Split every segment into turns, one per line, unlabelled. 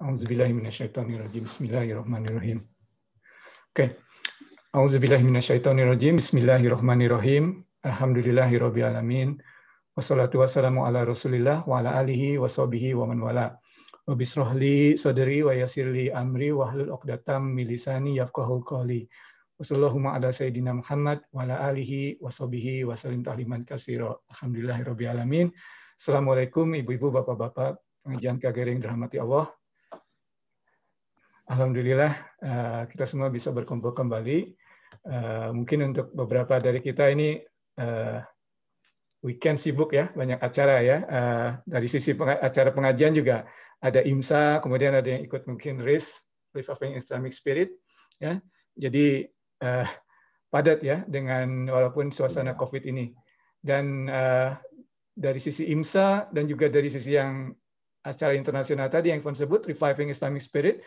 Bismillahirrahmanirrahim. Oke. Bismillahirrahmanirrahim. alamin. Wassalatu wassalamu ala Rasulillah wa ala alihi wa sahbihi wa man wala. sadri wa yasirli amri wa hlul uqdatam yafqahu qawli. ala Muhammad wa ala alihi wa sahbihi wa alamin. Assalamualaikum ibu-ibu, bapak-bapak, pengajian kagering dirahmati Allah. Alhamdulillah eh, kita semua bisa berkumpul kembali. Eh, mungkin untuk beberapa dari kita ini eh, weekend sibuk ya, banyak acara ya. dari sisi acara pengajian juga ada IMSA, kemudian ada yang ikut mungkin RIS, Reviving Islamic Spirit. Ya. Jadi padat ya dengan walaupun suasana COVID ini. Dan dari sisi IMSA dan juga dari sisi yang acara internasional tadi yang pun sebut, Reviving Islamic Spirit,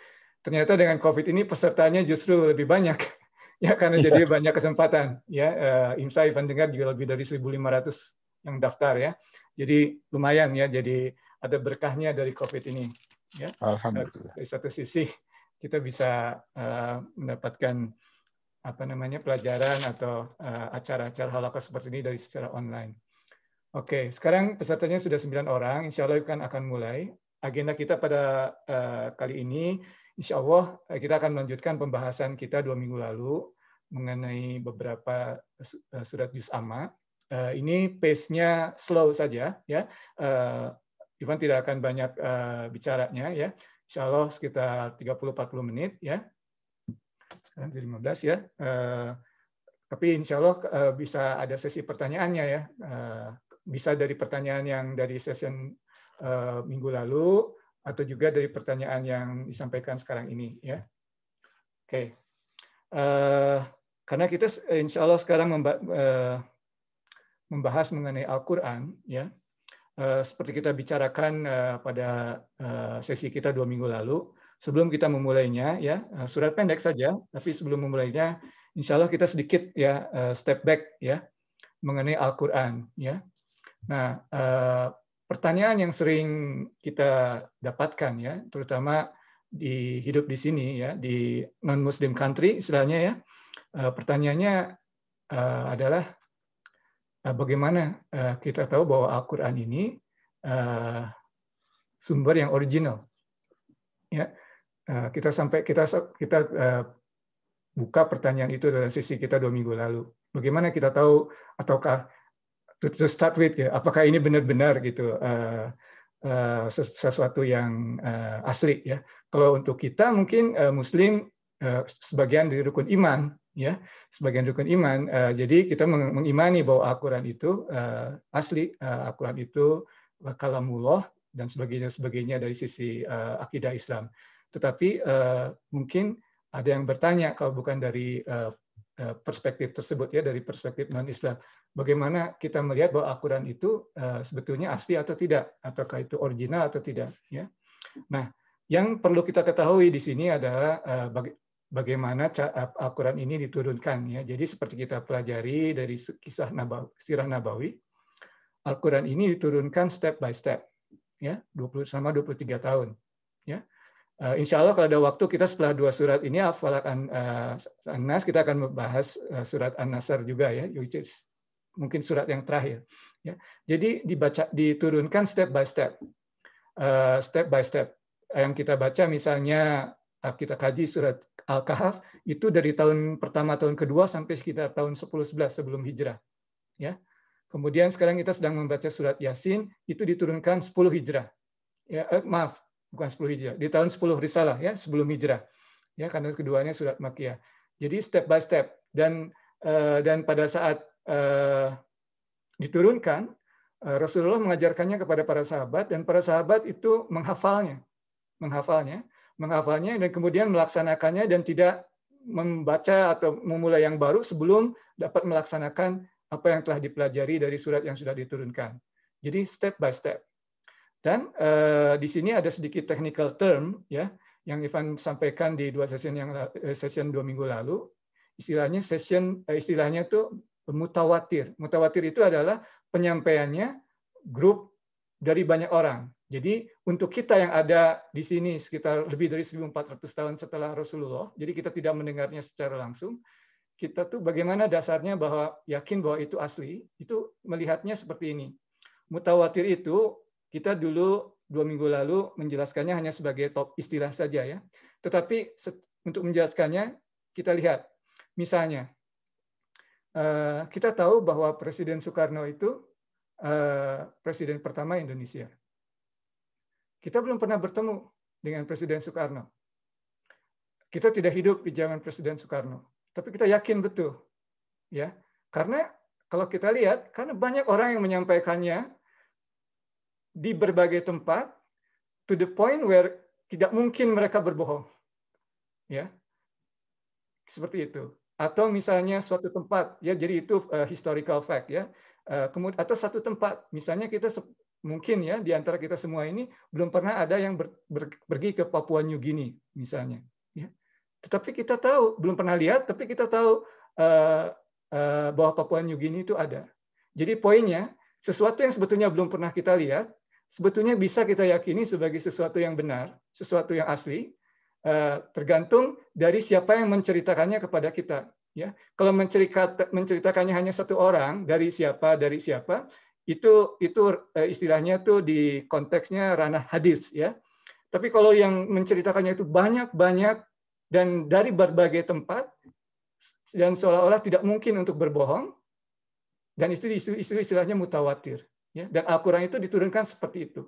ternyata dengan COVID ini pesertanya justru lebih banyak ya karena yeah. jadi banyak kesempatan ya uh, eh, IMSA event dengar juga lebih dari 1.500 yang daftar ya jadi lumayan ya jadi ada berkahnya dari COVID ini ya Alhamdulillah. dari satu sisi kita bisa uh, mendapatkan apa namanya pelajaran atau uh, acara-acara halakoh seperti ini dari secara online. Oke, okay, sekarang pesertanya sudah 9 orang. Insya Allah akan akan mulai. Agenda kita pada uh, kali ini Insya Allah eh, kita akan melanjutkan pembahasan kita dua minggu lalu mengenai beberapa eh, surat Yus amma. Eh, ini pace-nya slow saja, ya. Ivan tidak akan banyak bicaranya, ya. Insya Allah sekitar 30-40 menit, ya. Sekarang 15 ya. Tapi insya Allah bisa ada sesi pertanyaannya ya. Bisa dari pertanyaan yang dari session minggu lalu, atau juga dari pertanyaan yang disampaikan sekarang ini ya. Oke, okay. uh, eh, karena kita eh, insya Allah sekarang eh, membahas mengenai Al-Quran ya. Uh, seperti kita bicarakan uh, pada uh, sesi kita dua minggu lalu, sebelum kita memulainya ya uh, surat pendek saja, tapi sebelum memulainya, insya Allah kita sedikit ya uh, step back ya mengenai Al-Quran ya. Nah uh, pertanyaan yang sering kita dapatkan ya, terutama di hidup di sini ya di non muslim country istilahnya ya. Eh, pertanyaannya eh, adalah eh, bagaimana kita tahu bahwa Al-Qur'an ini sumber yang original. Ya. Kita sampai kita kita buka pertanyaan itu dari sisi kita dua minggu lalu. Bagaimana kita tahu ataukah to start with ya apakah ini benar-benar gitu uh, uh, sesuatu yang uh, asli ya kalau untuk kita mungkin uh, muslim uh, sebagian dari rukun iman ya sebagian rukun iman uh, jadi kita meng mengimani bahwa Al-Qur'an itu uh, asli uh, Al-Qur'an itu kalamullah dan sebagainya sebagainya dari sisi uh, akidah Islam tetapi uh, mungkin ada yang bertanya kalau bukan dari uh, perspektif tersebut ya dari perspektif non Islam bagaimana kita melihat bahwa akuran itu eh, sebetulnya asli atau tidak, ataukah itu original atau tidak. Ya. Nah, yang perlu kita ketahui di sini adalah eh, bagaimana bagaimana eh, akuran ini diturunkan. Ya. Jadi seperti kita pelajari dari kisah Nabawi, sirah Nabawi, Al-Quran ini diturunkan step by step, ya, 20 sama 23 tahun. Ya. insya Allah kalau ada waktu kita setelah dua surat ini Al-Falak An-Nas kita akan membahas surat An-Nasr juga ya, which is mungkin surat yang terakhir. Ya. Jadi dibaca, diturunkan step by step, uh, step by step. Yang kita baca misalnya ah, kita kaji surat Al-Kahf itu dari tahun pertama tahun kedua sampai sekitar tahun 10 11 sebelum Hijrah. Ya. Kemudian sekarang kita sedang membaca surat Yasin itu diturunkan 10 Hijrah. Ya, eh, maaf, bukan 10 Hijrah, di tahun 10 Risalah ya, sebelum Hijrah. Ya, karena keduanya surat Makiyah. Jadi step by step dan eh, dan pada saat Eh, diturunkan, eh, Rasulullah mengajarkannya kepada para sahabat dan para sahabat itu menghafalnya, menghafalnya, menghafalnya dan kemudian melaksanakannya dan tidak membaca atau memulai yang baru sebelum dapat melaksanakan apa yang telah dipelajari dari surat yang sudah diturunkan. Jadi step by step. Dan uh, di sini ada sedikit technical term ya yang Ivan sampaikan di dua session yang session dua minggu lalu. Istilahnya session istilahnya tuh mutawatir. Mutawatir itu adalah penyampaiannya grup dari banyak orang. Jadi untuk kita yang ada di sini sekitar lebih dari 1400 tahun setelah Rasulullah, jadi kita tidak mendengarnya secara langsung, kita tuh bagaimana dasarnya bahwa yakin bahwa itu asli, itu melihatnya seperti ini. Mutawatir itu kita dulu dua minggu lalu menjelaskannya hanya sebagai top istilah saja ya. Tetapi untuk menjelaskannya kita lihat, misalnya Eh, kita tahu bahwa Presiden Soekarno itu eh, presiden pertama Indonesia. Kita belum pernah bertemu dengan Presiden Soekarno. Kita tidak hidup di zaman Presiden Soekarno, tapi kita yakin betul, ya, karena kalau kita lihat, karena banyak orang yang menyampaikannya di berbagai tempat, to the point where tidak mungkin mereka berbohong, ya, seperti itu atau misalnya suatu tempat ya jadi itu uh, historical fact ya uh, atau satu tempat misalnya kita mungkin ya di antara kita semua ini belum pernah ada yang ber, ber, pergi ke Papua New Guinea misalnya ya tetapi kita tahu belum pernah lihat tapi kita tahu uh, uh, bahwa Papua New Guinea itu ada jadi poinnya sesuatu yang sebetulnya belum pernah kita lihat sebetulnya bisa kita yakini sebagai sesuatu yang benar sesuatu yang asli Eh, tergantung dari siapa yang menceritakannya kepada kita. Ya, kalau menceritakannya hanya satu orang dari siapa dari siapa itu itu eh, istilahnya tuh di konteksnya ranah hadis ya. Tapi kalau yang menceritakannya itu banyak-banyak dan dari berbagai tempat dan seolah-olah tidak mungkin untuk berbohong dan itu istilahnya mutawatir ya dan Al-Qur'an itu diturunkan seperti itu.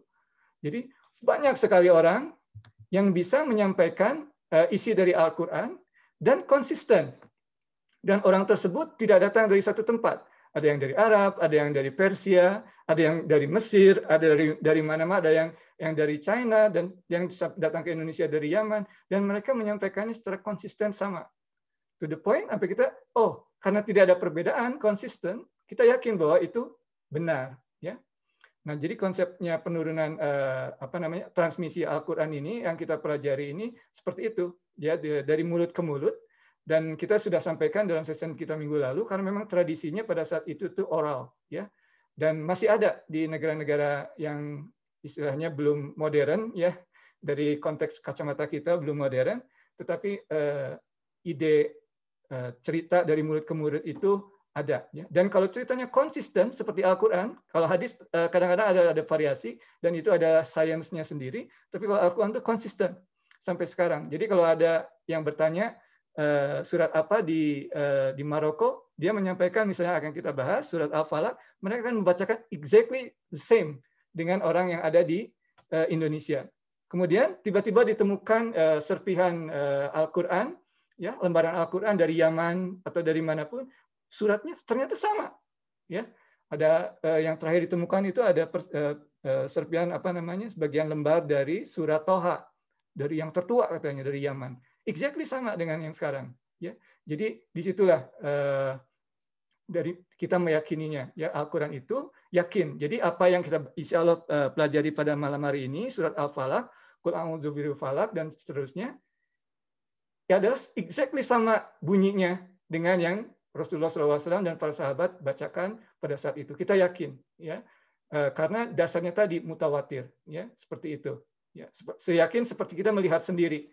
Jadi banyak sekali orang yang bisa menyampaikan eh, isi dari Al-Quran dan konsisten. Dan orang tersebut tidak datang dari satu tempat. Ada yang dari Arab, ada yang dari Persia, ada yang dari Mesir, ada dari dari mana-mana, ada yang yang dari China dan yang datang ke Indonesia dari Yaman dan mereka menyampaikannya secara konsisten sama. To the point sampai kita oh, karena tidak ada perbedaan konsisten, kita yakin bahwa itu benar. Nah, jadi konsepnya penurunan eh, apa namanya transmisi Al-Quran ini yang kita pelajari ini seperti itu, ya dari mulut ke mulut. Dan kita sudah sampaikan dalam sesi kita minggu lalu karena memang tradisinya pada saat itu tuh oral, ya. Dan masih ada di negara-negara yang istilahnya belum modern, ya. Dari konteks kacamata kita belum modern, tetapi eh, ide eh, cerita dari mulut ke mulut itu ada. Ya. Dan kalau ceritanya konsisten seperti Al-Quran, kalau hadis eh, kadang-kadang ada ada variasi dan itu ada sainsnya sendiri, tapi kalau Al-Quran itu konsisten sampai sekarang. Jadi kalau ada yang bertanya eh, surat apa di eh, di Maroko, dia menyampaikan misalnya akan kita bahas surat Al-Falaq, mereka akan membacakan exactly the same dengan orang yang ada di Indonesia. Kemudian tiba-tiba ditemukan serpihan Al-Quran ya lembaran Al-Quran dari Yaman atau dari manapun suratnya ternyata sama. Ya, ada eh, yang terakhir ditemukan itu ada per, eh, eh, serpihan apa namanya sebagian lembar dari surat Toha dari yang tertua katanya dari Yaman. Exactly sama dengan yang sekarang. Ya, jadi disitulah eh, dari kita meyakininya. Ya Al-Quran itu yakin. Jadi apa yang kita insya Allah eh, pelajari pada malam hari ini, surat Al-Falaq, Quran Zubirul Falak, dan seterusnya, ya adalah exactly sama bunyinya dengan yang Rasulullah SAW dan para sahabat bacakan pada saat itu. Kita yakin, ya, eh, karena dasarnya tadi mutawatir, ya, seperti itu. Ya, saya yakin seperti kita melihat sendiri,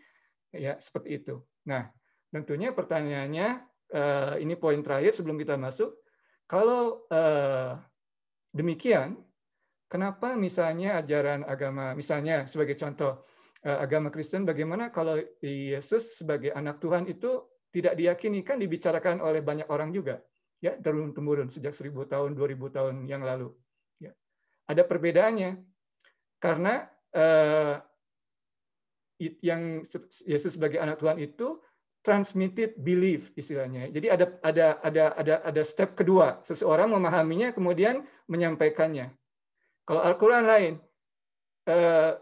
ya, seperti itu. Nah, tentunya pertanyaannya, eh, ini poin terakhir sebelum kita masuk. Kalau eh, demikian, kenapa misalnya ajaran agama, misalnya sebagai contoh agama Kristen, bagaimana kalau Yesus sebagai anak Tuhan itu tidak diyakini kan dibicarakan oleh banyak orang juga ya turun temurun sejak 1000 tahun 2000 tahun yang lalu ya. ada perbedaannya karena eh, yang Yesus sebagai anak Tuhan itu transmitted belief istilahnya. Jadi ada ada ada ada ada step kedua, seseorang memahaminya kemudian menyampaikannya. Kalau Al-Qur'an lain eh,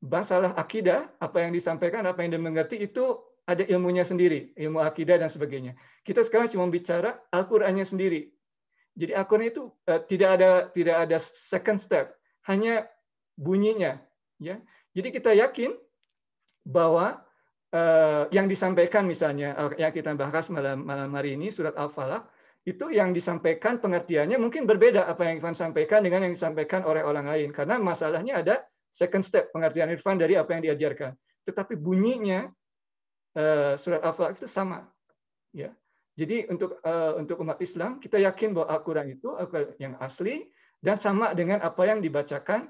masalah akidah, apa yang disampaikan, apa yang dimengerti itu ada ilmunya sendiri, ilmu akidah dan sebagainya. Kita sekarang cuma bicara Al-Qur'annya sendiri. Jadi Al-Qur'an itu uh, tidak ada tidak ada second step, hanya bunyinya, ya. Jadi kita yakin bahwa uh, yang disampaikan misalnya eh, yang kita bahas malam malam hari ini surat Al-Falaq itu yang disampaikan pengertiannya mungkin berbeda apa yang Irfan sampaikan dengan yang disampaikan oleh orang lain karena masalahnya ada second step pengertian Irfan dari apa yang diajarkan tetapi bunyinya Eh, surat Al-Falaq itu sama. Ya. Jadi untuk eh, untuk umat Islam kita yakin bahwa Al-Qur'an itu yang asli dan sama dengan apa yang dibacakan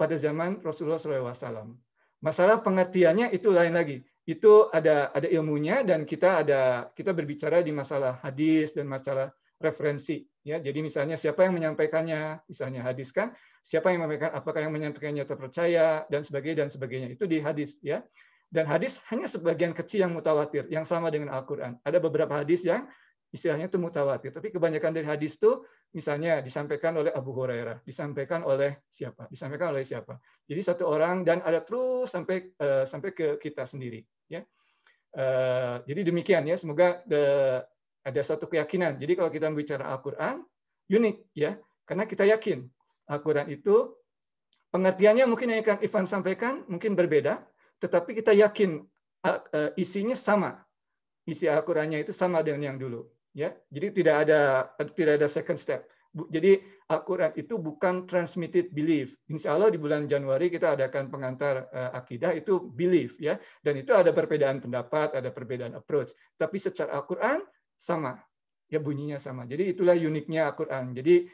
pada zaman Rasulullah SAW. Masalah pengertiannya itu lain lagi. Itu ada ada ilmunya dan kita ada kita berbicara di masalah hadis dan masalah referensi. Ya, jadi misalnya siapa yang menyampaikannya, misalnya hadis kan, siapa yang menyampaikan, apakah yang menyampaikannya terpercaya dan sebagainya dan sebagainya. Itu di hadis ya. Dan hadis hanya sebagian kecil yang mutawatir, yang sama dengan Al-Quran. Ada beberapa hadis yang istilahnya itu mutawatir. Tapi kebanyakan dari hadis itu misalnya disampaikan oleh Abu Hurairah, disampaikan oleh siapa, disampaikan oleh siapa. Jadi satu orang dan ada terus sampai eh, sampai ke kita sendiri. Ya. Eh, jadi demikian ya. Semoga eh, ada satu keyakinan. Jadi kalau kita bicara Al-Quran, unik ya, karena kita yakin Al-Quran itu pengertiannya mungkin yang akan Ivan sampaikan mungkin berbeda, tetapi kita yakin eh, eh, isinya sama. Isi Al-Qur'annya itu sama dengan yang dulu, ya. Jadi tidak ada tidak ada second step. Jadi Al-Qur'an itu bukan transmitted belief. Insya Allah di bulan Januari kita adakan pengantar eh, akidah itu belief ya. Dan itu ada perbedaan pendapat, ada perbedaan approach. Tapi secara Al-Qur'an sama. Ya bunyinya sama. Jadi itulah uniknya Al-Qur'an. Jadi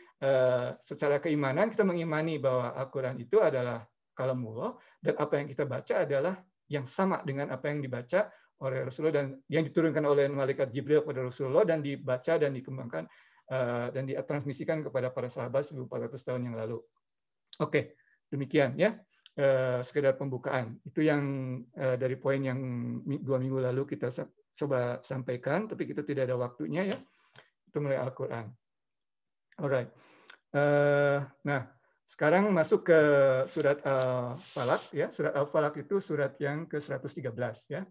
secara keimanan kita mengimani bahwa Al-Qur'an itu adalah kalamullah dan apa yang kita baca adalah yang sama dengan apa yang dibaca oleh Rasulullah dan yang diturunkan oleh malaikat Jibril kepada Rasulullah dan dibaca dan dikembangkan eh, dan ditransmisikan kepada para sahabat 1400 tahun yang lalu. Oke, demikian ya eh, sekedar pembukaan. Itu yang eh, dari poin yang dua minggu lalu kita coba sampaikan, tapi kita tidak ada waktunya ya. Itu mulai Al-Quran. Alright. Nah, sekarang masuk ke surat Al-Falak eh, ya. Surat Al-Falak itu surat yang ke-113 ya.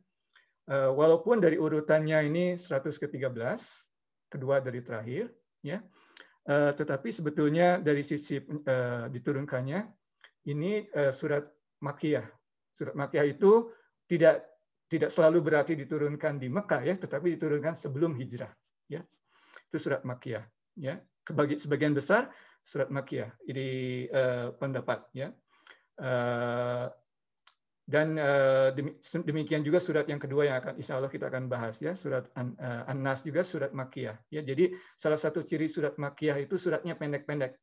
Eh, walaupun dari urutannya ini 100 ke-13, kedua dari terakhir ya. Eh, tetapi sebetulnya dari sisi diturunkannya ini surat Makiyah. Surat Makiyah itu tidak tidak selalu berarti diturunkan di Mekah ya, tetapi diturunkan sebelum hijrah ya. Itu surat Makiyah ya. sebagian besar Surat makiyah eh, Ini uh, pendapat ya. Uh, dan uh, demikian juga surat yang kedua yang akan insya Allah kita akan bahas ya surat An-Nas juga surat Makiyah ya jadi salah satu ciri surat Makiyah itu suratnya pendek-pendek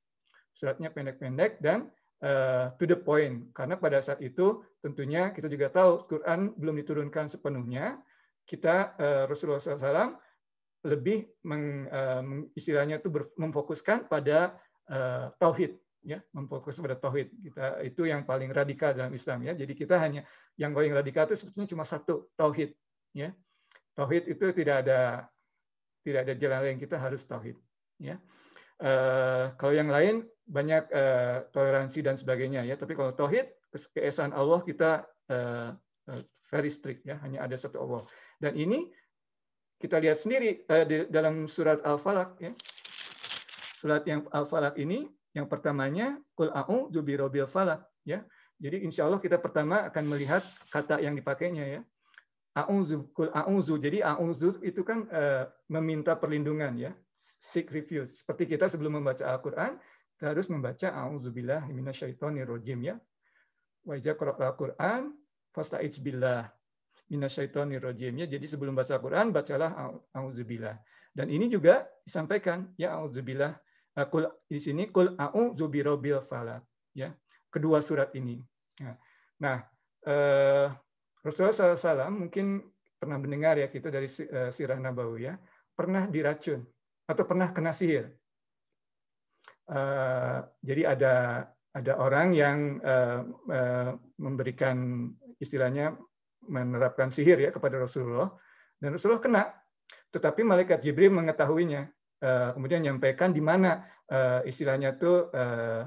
suratnya pendek-pendek dan uh, to the point karena pada saat itu tentunya kita juga tahu Quran belum diturunkan sepenuhnya kita uh, Rasulullah SAW lebih meng, uh, istilahnya itu memfokuskan pada Eh, tauhid ya memfokus pada tauhid kita itu yang paling radikal dalam Islam ya jadi kita hanya yang paling radikal itu sebetulnya cuma satu tauhid ya tauhid itu tidak ada tidak ada jalan lain kita harus tauhid ya uh, kalau yang lain banyak uh, toleransi dan sebagainya ya tapi kalau tauhid keesaan Allah kita uh, very strict ya hanya ada satu Allah dan ini kita lihat sendiri di, dalam surat Al-Falaq ya surat yang al eh, falak ini yang pertamanya kul a'udzu birabbil falak ya. Jadi insya Allah kita pertama akan melihat kata yang dipakainya ya. auzu kul auzu Jadi auzu itu kan e, meminta perlindungan ya. Seek refuse. Seperti kita sebelum membaca Al-Qur'an kita harus membaca a'udzubillahi minasyaitonirrajim ya. Wajah korak al Qur'an fasta'iz billah minasyaitonirrajim ya. Jadi sebelum baca Al-Qur'an bacalah auzubillah. Dan ini juga disampaikan ya auzubillah Eh, kul di sini kul au zubirobil falak ya kedua surat ini ya. nah eh, Rasulullah SAW mungkin pernah mendengar ya kita gitu dari eh, Sirah Nabawi ya pernah diracun atau pernah kena sihir jadi ada ada orang yang memberikan istilahnya menerapkan sihir ya kepada Rasulullah dan Rasulullah kena tetapi malaikat Jibril mengetahuinya Eh, kemudian menyampaikan di mana eh, istilahnya itu, uh, eh,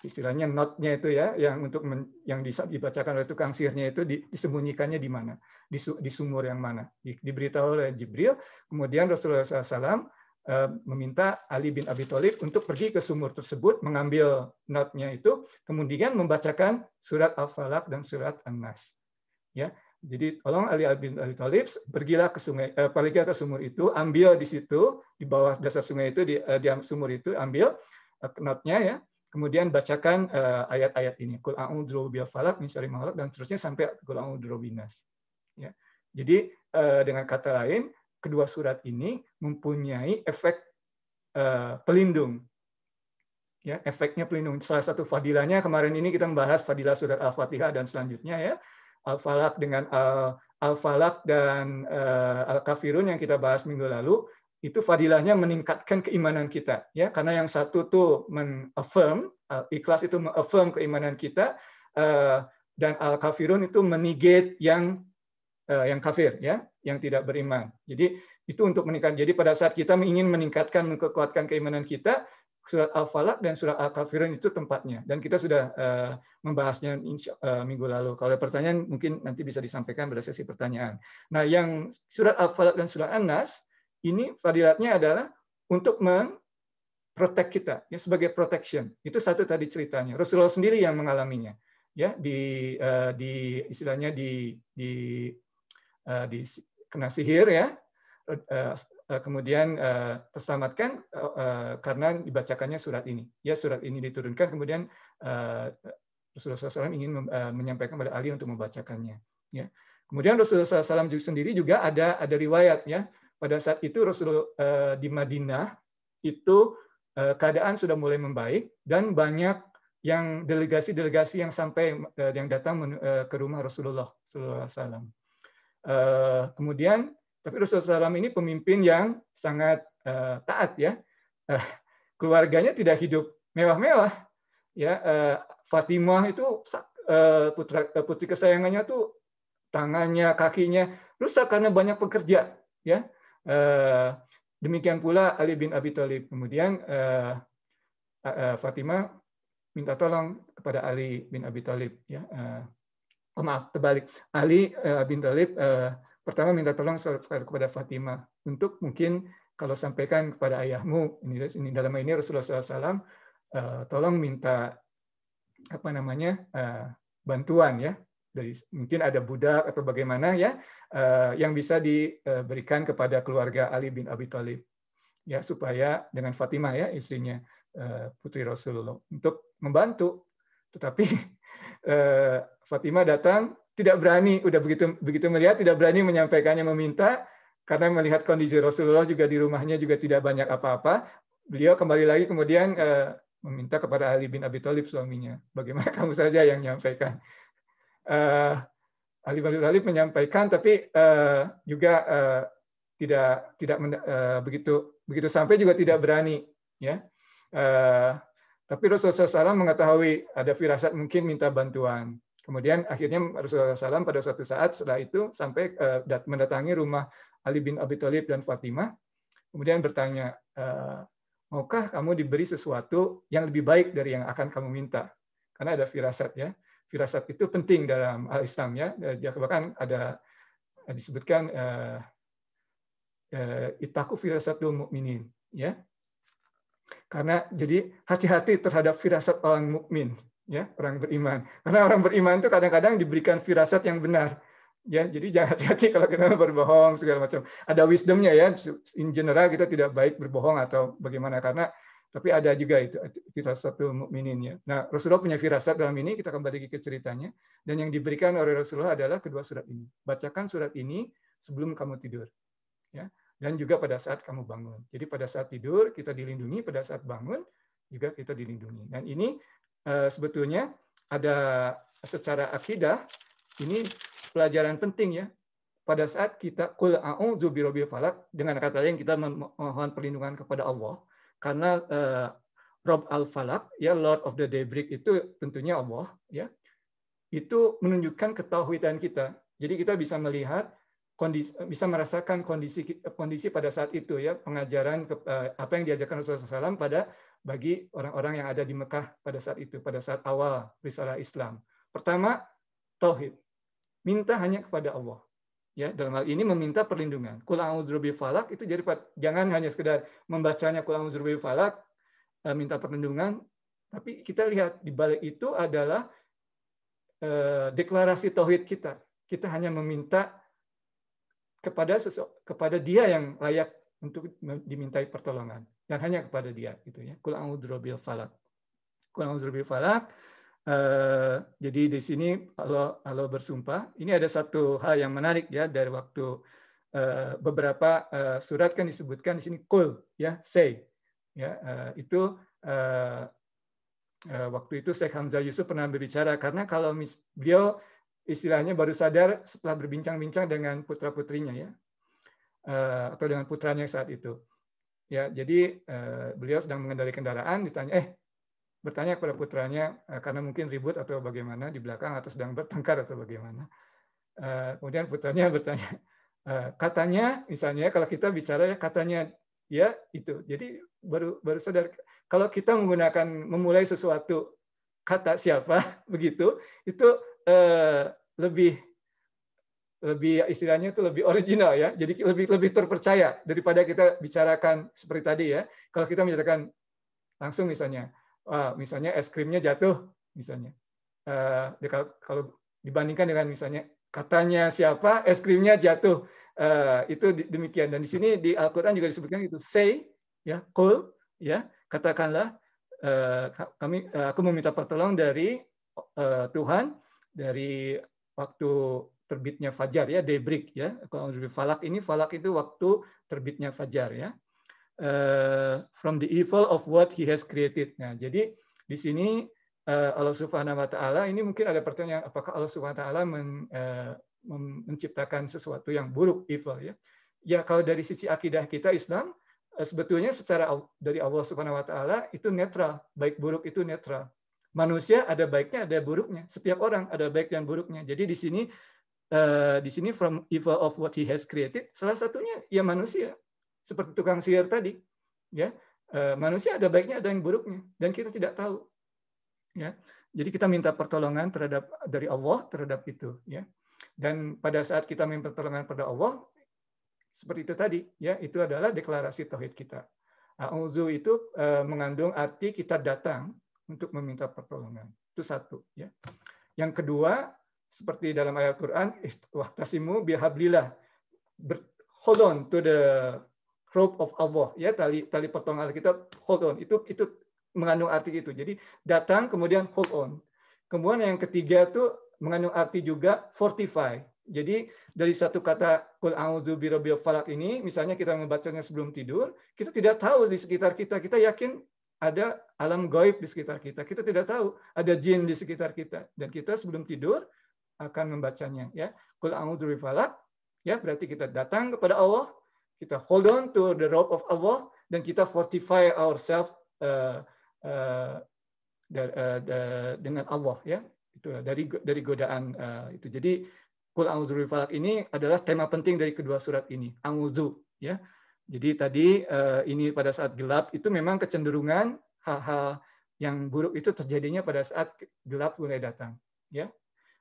istilahnya notnya itu ya yang untuk men, yang dibacakan oleh tukang sihirnya itu disembunyikannya di mana di, di sumur yang mana di, diberitahu oleh Jibril kemudian Rasulullah SAW meminta Ali bin Abi Thalib untuk pergi ke sumur tersebut mengambil notnya itu kemudian membacakan surat Al-Falaq dan surat An-Nas ya jadi tolong Ali bin Abi Thalib pergilah ke sungai, eh, pergilah ke sumur itu, ambil di situ di bawah dasar sungai itu di, eh, di sumur itu ambil eh, knotnya ya, kemudian bacakan eh, ayat-ayat ini, Qul a'udzu bi falaq min syarri ma dan seterusnya sampai Qul a'udzu binas. Ya. Jadi eh, dengan kata lain, kedua surat ini mempunyai efek eh, pelindung ya efeknya pelindung. Salah satu fadilahnya kemarin ini kita membahas fadilah surat Al-Fatihah dan selanjutnya ya. Al-Falak dengan Al eh, Al-Falak dan eh, Al-Kafirun yang kita bahas minggu lalu, itu fadilahnya meningkatkan keimanan kita. ya Karena yang satu tuh men eh, ikhlas itu men keimanan kita, dan Al-Kafirun itu menigit yang yang kafir, ya yang tidak beriman. Jadi itu untuk meningkat. Jadi pada saat kita ingin meningkatkan, mengkuatkan keimanan kita, surat Al-Falaq dan surat Al-Kafirun itu tempatnya. Dan kita sudah uh, membahasnya uh, minggu lalu. Kalau ada pertanyaan mungkin nanti bisa disampaikan pada sesi pertanyaan. Nah, yang surat Al-Falaq dan surat An-Nas ini fadilatnya adalah untuk memprotek kita ya sebagai protection. Itu satu tadi ceritanya. Rasulullah sendiri yang mengalaminya ya di uh, di istilahnya di di uh, di kena sihir ya Eh, kemudian eh, terselamatkan eh, karena dibacakannya surat ini. Ya surat ini diturunkan kemudian Rasulullah SAW ingin menyampaikan kepada Ali untuk membacakannya. Ya. Kemudian Rasulullah SAW sendiri juga ada ada riwayat ya. Pada saat itu Rasulullah di Madinah itu keadaan sudah mulai membaik dan banyak yang delegasi-delegasi yang sampai yang datang ke rumah Rasulullah SAW. Kemudian tapi Rasulullah SAW ini pemimpin yang sangat uh, taat ya. Uh, keluarganya tidak hidup mewah-mewah. Ya, uh, Fatimah itu uh, putra uh, putri kesayangannya tuh tangannya, kakinya rusak karena banyak pekerja. Ya, uh, demikian pula Ali bin Abi Thalib. Kemudian uh, uh, Fatimah minta tolong kepada Ali bin Abi Thalib. Ya, uh, oh, maaf terbalik. Ali uh, bin Thalib uh, pertama minta tolong eh, kepada Fatimah untuk mungkin kalau sampaikan kepada ayahmu ini, ini dalam ini Rasulullah SAW uh, eh, tolong minta apa namanya uh, bantuan ya dari mungkin ada budak atau bagaimana ya uh, yang bisa diberikan kepada keluarga Ali bin Abi Thalib ya supaya dengan Fatimah ya istrinya uh, putri Rasulullah untuk membantu tetapi uh, Fatimah datang tidak berani udah begitu begitu melihat tidak berani menyampaikannya meminta karena melihat kondisi Rasulullah juga di rumahnya juga tidak banyak apa-apa beliau kembali lagi kemudian uh, meminta kepada Ali bin Abi Thalib suaminya bagaimana kamu saja yang menyampaikan uh, eh, Ali bin Abi Thalib menyampaikan tapi uh, juga uh, tidak tidak uh, begitu begitu sampai juga tidak berani ya uh, tapi Rasulullah SAW mengetahui ada firasat mungkin minta bantuan Kemudian akhirnya Rasulullah SAW pada suatu saat setelah itu sampai eh, mendatangi rumah Ali bin Abi Thalib dan Fatimah, kemudian bertanya, eh, maukah kamu diberi sesuatu yang lebih baik dari yang akan kamu minta? Karena ada firasat ya, firasat itu penting dalam al Islam ya. Eh, bahkan ada disebutkan itaku firasatul mukminin ya. Karena jadi hati-hati terhadap firasat orang mukmin ya orang beriman. Karena orang beriman itu kadang-kadang diberikan firasat yang benar. Ya, jadi jangan hati-hati kalau kita berbohong segala macam. Ada wisdomnya ya, in general kita tidak baik berbohong atau bagaimana karena tapi ada juga itu firasat mukminin ya. Nah, Rasulullah punya firasat dalam ini kita kembali ke ceritanya dan yang diberikan oleh Rasulullah adalah kedua surat ini. Bacakan surat ini sebelum kamu tidur. Ya, dan juga pada saat kamu bangun. Jadi pada saat tidur kita dilindungi, pada saat bangun juga kita dilindungi. Dan ini Eh, sebetulnya ada secara akidah ini pelajaran penting ya pada saat kita kul a'udzu birabbil falak dengan kata lain kita memohon perlindungan kepada Allah karena uh, eh, Rob al Falak ya Lord of the Daybreak itu tentunya Allah ya itu menunjukkan ketauhidan kita jadi kita bisa melihat kondisi bisa merasakan kondisi kondisi pada saat itu ya pengajaran eh, apa yang diajarkan Rasulullah SAW pada bagi orang-orang yang ada di Mekah pada saat itu, pada saat awal risalah Islam. Pertama, tauhid. Minta hanya kepada Allah. Ya, dalam hal ini meminta perlindungan. Kul falak itu jadi jangan hanya sekedar membacanya kul falak eh, minta perlindungan, tapi kita lihat di balik itu adalah eh, deklarasi tauhid kita. Kita hanya meminta kepada kepada dia yang layak untuk dimintai pertolongan dan hanya kepada dia gitu ya. Kul falak. Kul a'udzubil falak. jadi di sini Allah Allah bersumpah, ini ada satu hal yang menarik ya dari waktu eh, beberapa eh, surat kan disebutkan di sini kul ya say ya eh, itu waktu itu Syekh Hamzah Yusuf pernah berbicara karena kalau beliau istilahnya baru sadar setelah berbincang-bincang dengan putra putrinya ya Eh, atau dengan putranya saat itu. Ya, jadi eh, beliau sedang mengendarai kendaraan ditanya, eh bertanya kepada putranya eh, karena mungkin ribut atau bagaimana di belakang atau sedang bertengkar atau bagaimana. Kemudian putranya bertanya, katanya misalnya kalau kita bicara katanya ya itu. Jadi baru baru sadar kalau kita menggunakan memulai sesuatu kata siapa begitu itu lebih lebih istilahnya itu lebih original ya. Jadi lebih lebih terpercaya daripada kita bicarakan seperti tadi ya. Kalau kita bicarakan langsung misalnya, wah, misalnya es krimnya jatuh misalnya. Uh, kalau dibandingkan dengan misalnya katanya siapa es krimnya jatuh uh, itu demikian dan di sini di Al-Qur'an juga disebutkan itu say ya call ya katakanlah uh, kami uh, aku meminta pertolongan dari uh, Tuhan dari waktu terbitnya fajar ya daybreak ya kalau lebih falak ini falak itu waktu terbitnya fajar ya uh, from the evil of what he has created nah jadi di sini uh, Allah Subhanahu wa taala ini mungkin ada pertanyaan apakah Allah Subhanahu wa taala men, uh, menciptakan sesuatu yang buruk evil ya ya kalau dari sisi akidah kita Islam sebetulnya secara dari Allah Subhanahu wa taala itu netral, baik buruk itu netral. Manusia ada baiknya, ada buruknya. Setiap orang ada baik dan buruknya. Jadi di sini uh, di sini from evil of what he has created salah satunya ya manusia seperti tukang sihir tadi ya uh, manusia ada baiknya ada yang buruknya dan kita tidak tahu ya jadi kita minta pertolongan terhadap dari Allah terhadap itu ya dan pada saat kita minta pertolongan pada Allah seperti itu tadi ya itu adalah deklarasi tauhid kita Auzu itu uh, mengandung arti kita datang untuk meminta pertolongan. Itu satu ya. Yang kedua, seperti dalam ayat Quran wahtasimu bihablillah hold on to the rope of Allah ya tali tali potong Alkitab hold on itu itu mengandung arti itu jadi datang kemudian hold on kemudian yang ketiga itu mengandung arti juga fortify jadi dari satu kata kul a'udzu birabbil falak ini misalnya kita membacanya sebelum tidur, kita tidak tahu di sekitar kita. Kita yakin ada alam gaib di sekitar kita. Kita tidak tahu ada jin di sekitar kita. Dan kita sebelum tidur akan membacanya ya kul a'udzu falak ya berarti kita datang kepada Allah kita hold on to the rope of Allah dan kita fortify ourselves uh, uh, dengan Allah ya itu dari dari godaan uh, itu jadi kul a'udzu falak ini adalah tema penting dari kedua surat ini a'udzu ya jadi tadi uh, ini pada saat gelap itu memang kecenderungan hal-hal yang buruk itu terjadinya pada saat gelap mulai datang ya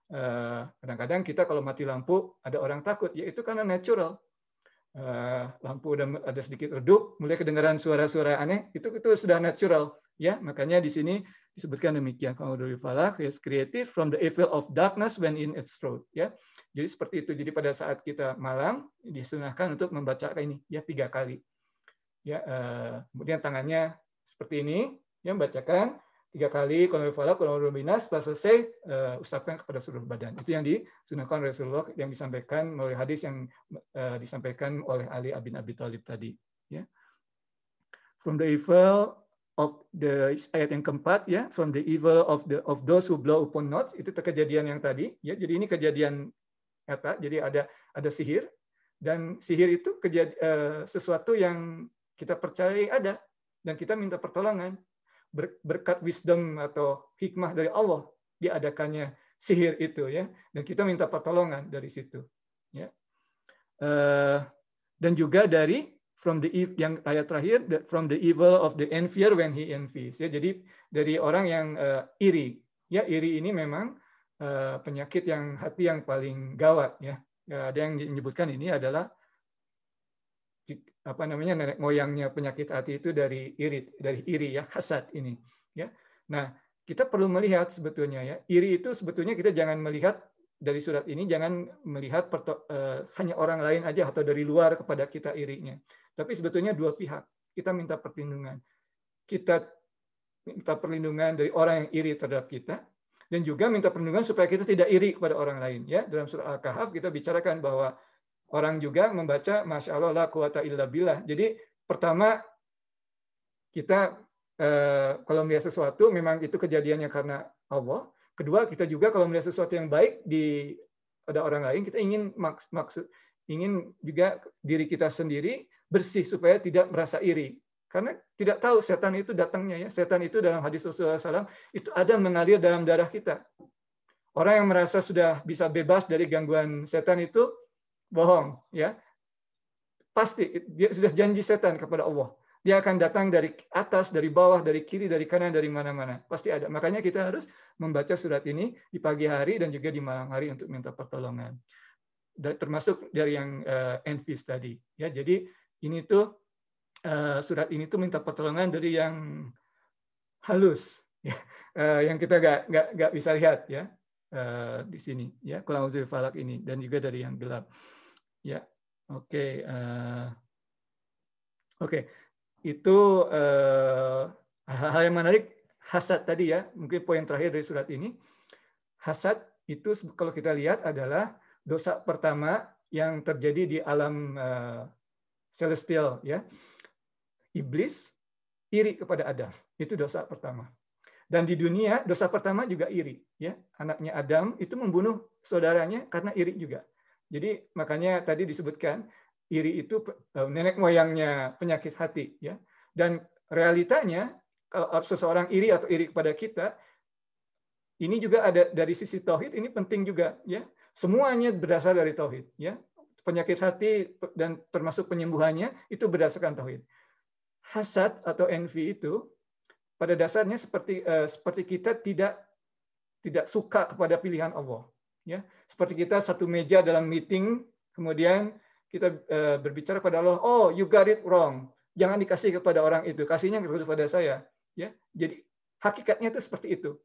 Eh, kadang-kadang kita kalau mati lampu ada orang takut yaitu karena natural eh, lampu udah ada sedikit redup mulai kedengaran suara-suara aneh itu itu sudah natural ya makanya di sini disebutkan demikian kalau dari falah is created from the evil of darkness when in its throat ya jadi seperti itu jadi pada saat kita malam disunahkan untuk membaca ini ya tiga kali ya eh, kemudian tangannya seperti ini yang bacakan tiga kali kalau falak, kalau dominas, setelah selesai uh, eh, usapkan kepada seluruh badan. Itu yang disunahkan Rasulullah yang disampaikan melalui hadis yang uh, disampaikan oleh Ali bin Abi Thalib tadi. Ya. Yeah. From the evil of the ayat yang keempat ya yeah, from the evil of the of those who blow upon knots itu kejadian yang tadi ya yeah, jadi ini kejadian nyata jadi ada ada sihir dan sihir itu kejad, uh, eh, sesuatu yang kita percaya ada dan kita minta pertolongan berkat wisdom atau hikmah dari Allah diadakannya sihir itu ya dan kita minta pertolongan dari situ ya eh, dan juga dari from the yang ayat terakhir from the evil of the envier when he envies ya jadi dari orang yang eh, iri ya iri ini memang eh, penyakit yang hati yang paling gawat ya ada yang menyebutkan ini adalah apa namanya nenek moyangnya penyakit hati itu dari irit dari iri ya hasad ini ya nah kita perlu melihat sebetulnya ya iri itu sebetulnya kita jangan melihat dari surat ini jangan melihat uh, hanya orang lain aja atau dari luar kepada kita irinya tapi sebetulnya dua pihak kita minta perlindungan kita minta perlindungan dari orang yang iri terhadap kita dan juga minta perlindungan supaya kita tidak iri kepada orang lain ya dalam surah al-kahf kita bicarakan bahwa orang juga membaca Masya Allah la quwata illa billah. Jadi pertama kita eh, kalau melihat sesuatu memang itu kejadiannya karena Allah. Kedua kita juga kalau melihat sesuatu yang baik di ada orang lain kita ingin maks maksud ingin juga diri kita sendiri bersih supaya tidak merasa iri. Karena tidak tahu setan itu datangnya ya. Setan itu dalam hadis Rasulullah SAW itu ada mengalir dalam darah kita. Orang yang merasa sudah bisa bebas dari gangguan setan itu bohong ya pasti dia sudah janji setan kepada Allah dia akan datang dari atas dari bawah dari kiri dari kanan dari mana-mana pasti ada makanya kita harus membaca surat ini di pagi hari dan juga di malam hari untuk minta pertolongan dan termasuk dari yang uh, eh, envis tadi ya jadi ini tuh uh, surat ini tuh minta pertolongan dari yang halus ya, uh, yang kita gak nggak nggak bisa lihat ya uh, di sini ya kurang falak ini dan juga dari yang gelap Ya, oke, okay. uh, eh, oke, okay. itu eh, hal hal yang menarik hasad tadi ya, mungkin poin terakhir dari surat ini. Hasad itu kalau kita lihat adalah dosa pertama yang terjadi di alam uh, celestial ya. Iblis iri kepada Adam, itu dosa pertama. Dan di dunia dosa pertama juga iri ya. Anaknya Adam itu membunuh saudaranya karena iri juga. Jadi makanya tadi disebutkan iri itu eh, nenek moyangnya penyakit hati ya. Dan realitanya kalau seseorang iri atau iri kepada kita ini juga ada dari sisi tauhid ini penting juga ya. Semuanya berasal dari tauhid ya. Penyakit hati dan termasuk penyembuhannya itu berdasarkan tauhid. Hasad atau envy itu pada dasarnya seperti eh, seperti kita tidak tidak suka kepada pilihan Allah ya seperti kita satu meja dalam meeting, kemudian kita eh, berbicara pada Allah, oh you got it wrong, jangan dikasih kepada orang itu, kasihnya kepada saya. Ya, jadi hakikatnya itu seperti itu.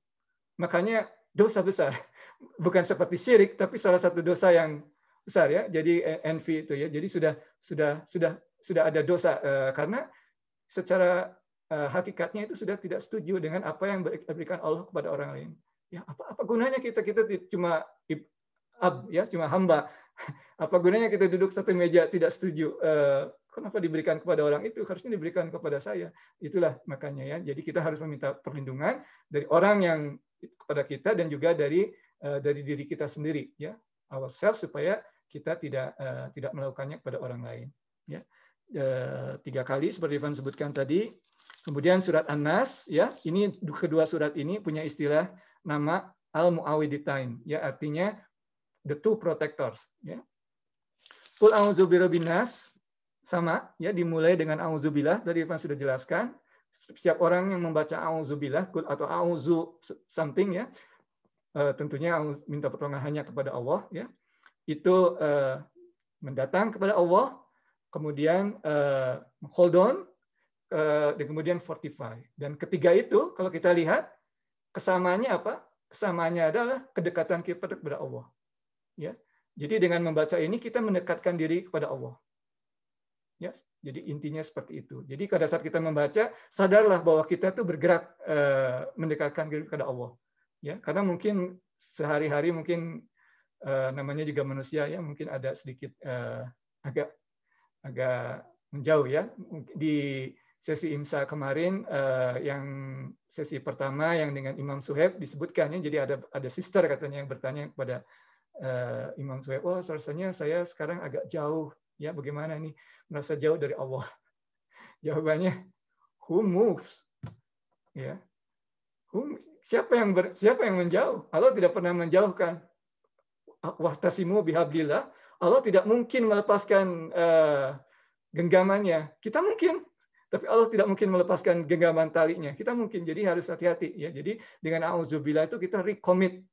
Makanya dosa besar, bukan seperti syirik, tapi salah satu dosa yang besar ya. Jadi eh, envy itu ya. Jadi sudah sudah sudah sudah ada dosa eh, karena secara hakikatnya itu sudah tidak setuju dengan apa yang diberikan Allah kepada orang lain. Ya, apa apa gunanya kita kita cuma ab ya cuma hamba apa gunanya kita duduk satu meja tidak setuju eh, kenapa diberikan kepada orang itu harusnya diberikan kepada saya itulah makanya ya jadi kita harus meminta perlindungan dari orang yang kepada kita dan juga dari eh, dari diri kita sendiri ya ourselves supaya kita tidak eh, tidak melakukannya kepada orang lain ya tiga kali seperti Ivan sebutkan tadi kemudian surat an ya ini kedua surat ini punya istilah nama al muawiditain ya artinya the two protectors. Ya. Kul binas, sama ya dimulai dengan auzubillah tadi Ivan sudah jelaskan. Setiap orang yang membaca auzubillah kul atau auzu something ya eh, tentunya minta pertolongan hanya kepada Allah ya itu eh, mendatang kepada Allah kemudian eh, hold on dan kemudian fortify dan ketiga itu kalau kita lihat kesamaannya apa kesamaannya adalah kedekatan kita kepada Allah Ya. Jadi dengan membaca ini kita mendekatkan diri kepada Allah. Ya, jadi intinya seperti itu. Jadi pada saat kita membaca, sadarlah bahwa kita tuh bergerak eh, mendekatkan diri kepada Allah. Ya, karena mungkin sehari-hari mungkin eh, namanya juga manusia ya, mungkin ada sedikit eh, agak agak menjauh ya. Di sesi imsa kemarin yang sesi pertama yang dengan Imam Suhaib disebutkan ya, jadi ada ada sister katanya yang bertanya kepada Eh, Imam Suhaib, wah oh, rasanya saya sekarang agak jauh, ya bagaimana nih merasa jauh dari Allah? Jawabannya, who moves? Ya, who, siapa yang ber, siapa yang menjauh? Allah tidak pernah menjauhkan. Wahtasimu bihablillah. Allah tidak mungkin melepaskan uh, genggamannya. Kita mungkin, tapi Allah tidak mungkin melepaskan genggaman talinya. Kita mungkin, jadi harus hati-hati. Ya, jadi dengan auzubillah itu kita recommit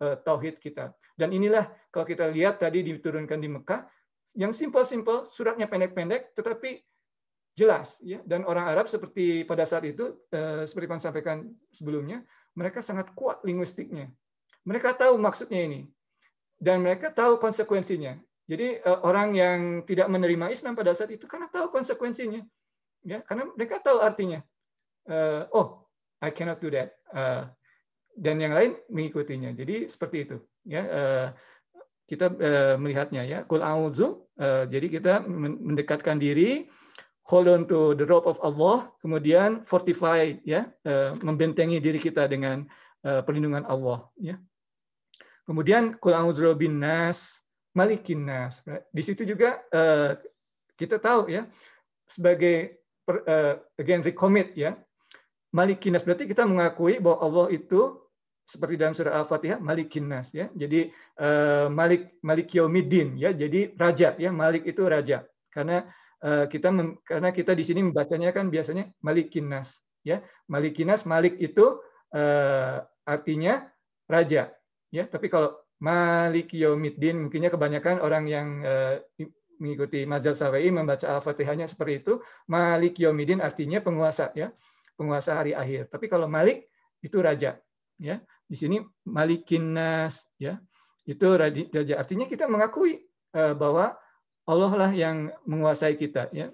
Eh, tauhid kita. Dan inilah kalau kita lihat tadi diturunkan di Mekah, yang simpel-simpel, suratnya pendek-pendek, tetapi jelas. Ya. Dan orang Arab seperti pada saat itu, eh, seperti yang sampaikan sebelumnya, mereka sangat kuat linguistiknya. Mereka tahu maksudnya ini. Dan mereka tahu konsekuensinya. Jadi eh, orang yang tidak menerima Islam pada saat itu karena tahu konsekuensinya. Ya, karena mereka tahu artinya. oh, I cannot do that dan yang lain mengikutinya. Jadi seperti itu ya eh, kita eh, melihatnya ya kul auzu eh, jadi kita mendekatkan diri hold on to the rope of Allah kemudian fortify ya membentengi diri kita dengan perlindungan Allah ya. Kemudian kul auzu bin nas malikin nas. Di situ juga kita tahu ya sebagai again recommit ya malikinas berarti kita mengakui bahwa Allah itu seperti dalam surah Al-Fatihah malikinas ya. Jadi eh, malik malik ya. Jadi raja ya, malik itu raja. Karena eh, kita karena kita di sini membacanya kan biasanya malikinas ya. Malikinas malik itu eh, artinya raja ya. Tapi kalau malik Yomidin mungkinnya kebanyakan orang yang mengikuti Majelis Syafi'i membaca Al-Fatihahnya seperti itu, Malik Yomidin artinya penguasa ya penguasa hari akhir. Tapi kalau Malik itu raja, ya. Di sini Malikinas, ya. Itu raja. Artinya kita mengakui eh, bahwa Allah lah yang menguasai kita, ya.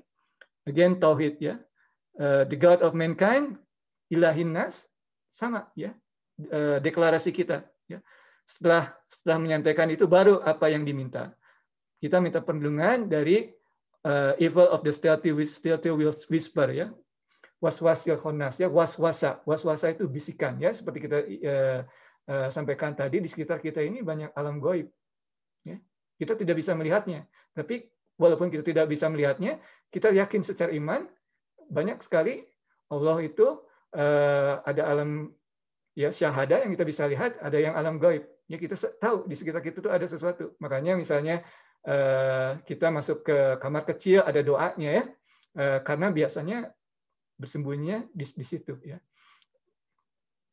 Again tauhid, ya. Eh, the God of mankind, ilahin nas, sama, ya. Eh, deklarasi kita, ya. Setelah setelah menyampaikan itu baru apa yang diminta. Kita minta perlindungan dari uh, evil of the stealthy, stealthy whisper ya waswasil khonas ya waswasa waswasa itu bisikan ya seperti kita eh, eh, sampaikan tadi di sekitar kita ini banyak alam goib ya kita tidak bisa melihatnya tapi walaupun kita tidak bisa melihatnya kita yakin secara iman banyak sekali Allah itu eh, ada alam ya syahada yang kita bisa lihat ada yang alam goib ya kita tahu di sekitar kita itu ada sesuatu makanya misalnya kita masuk ke kamar kecil ada doanya ya karena biasanya bersembunyinya di, di situ ya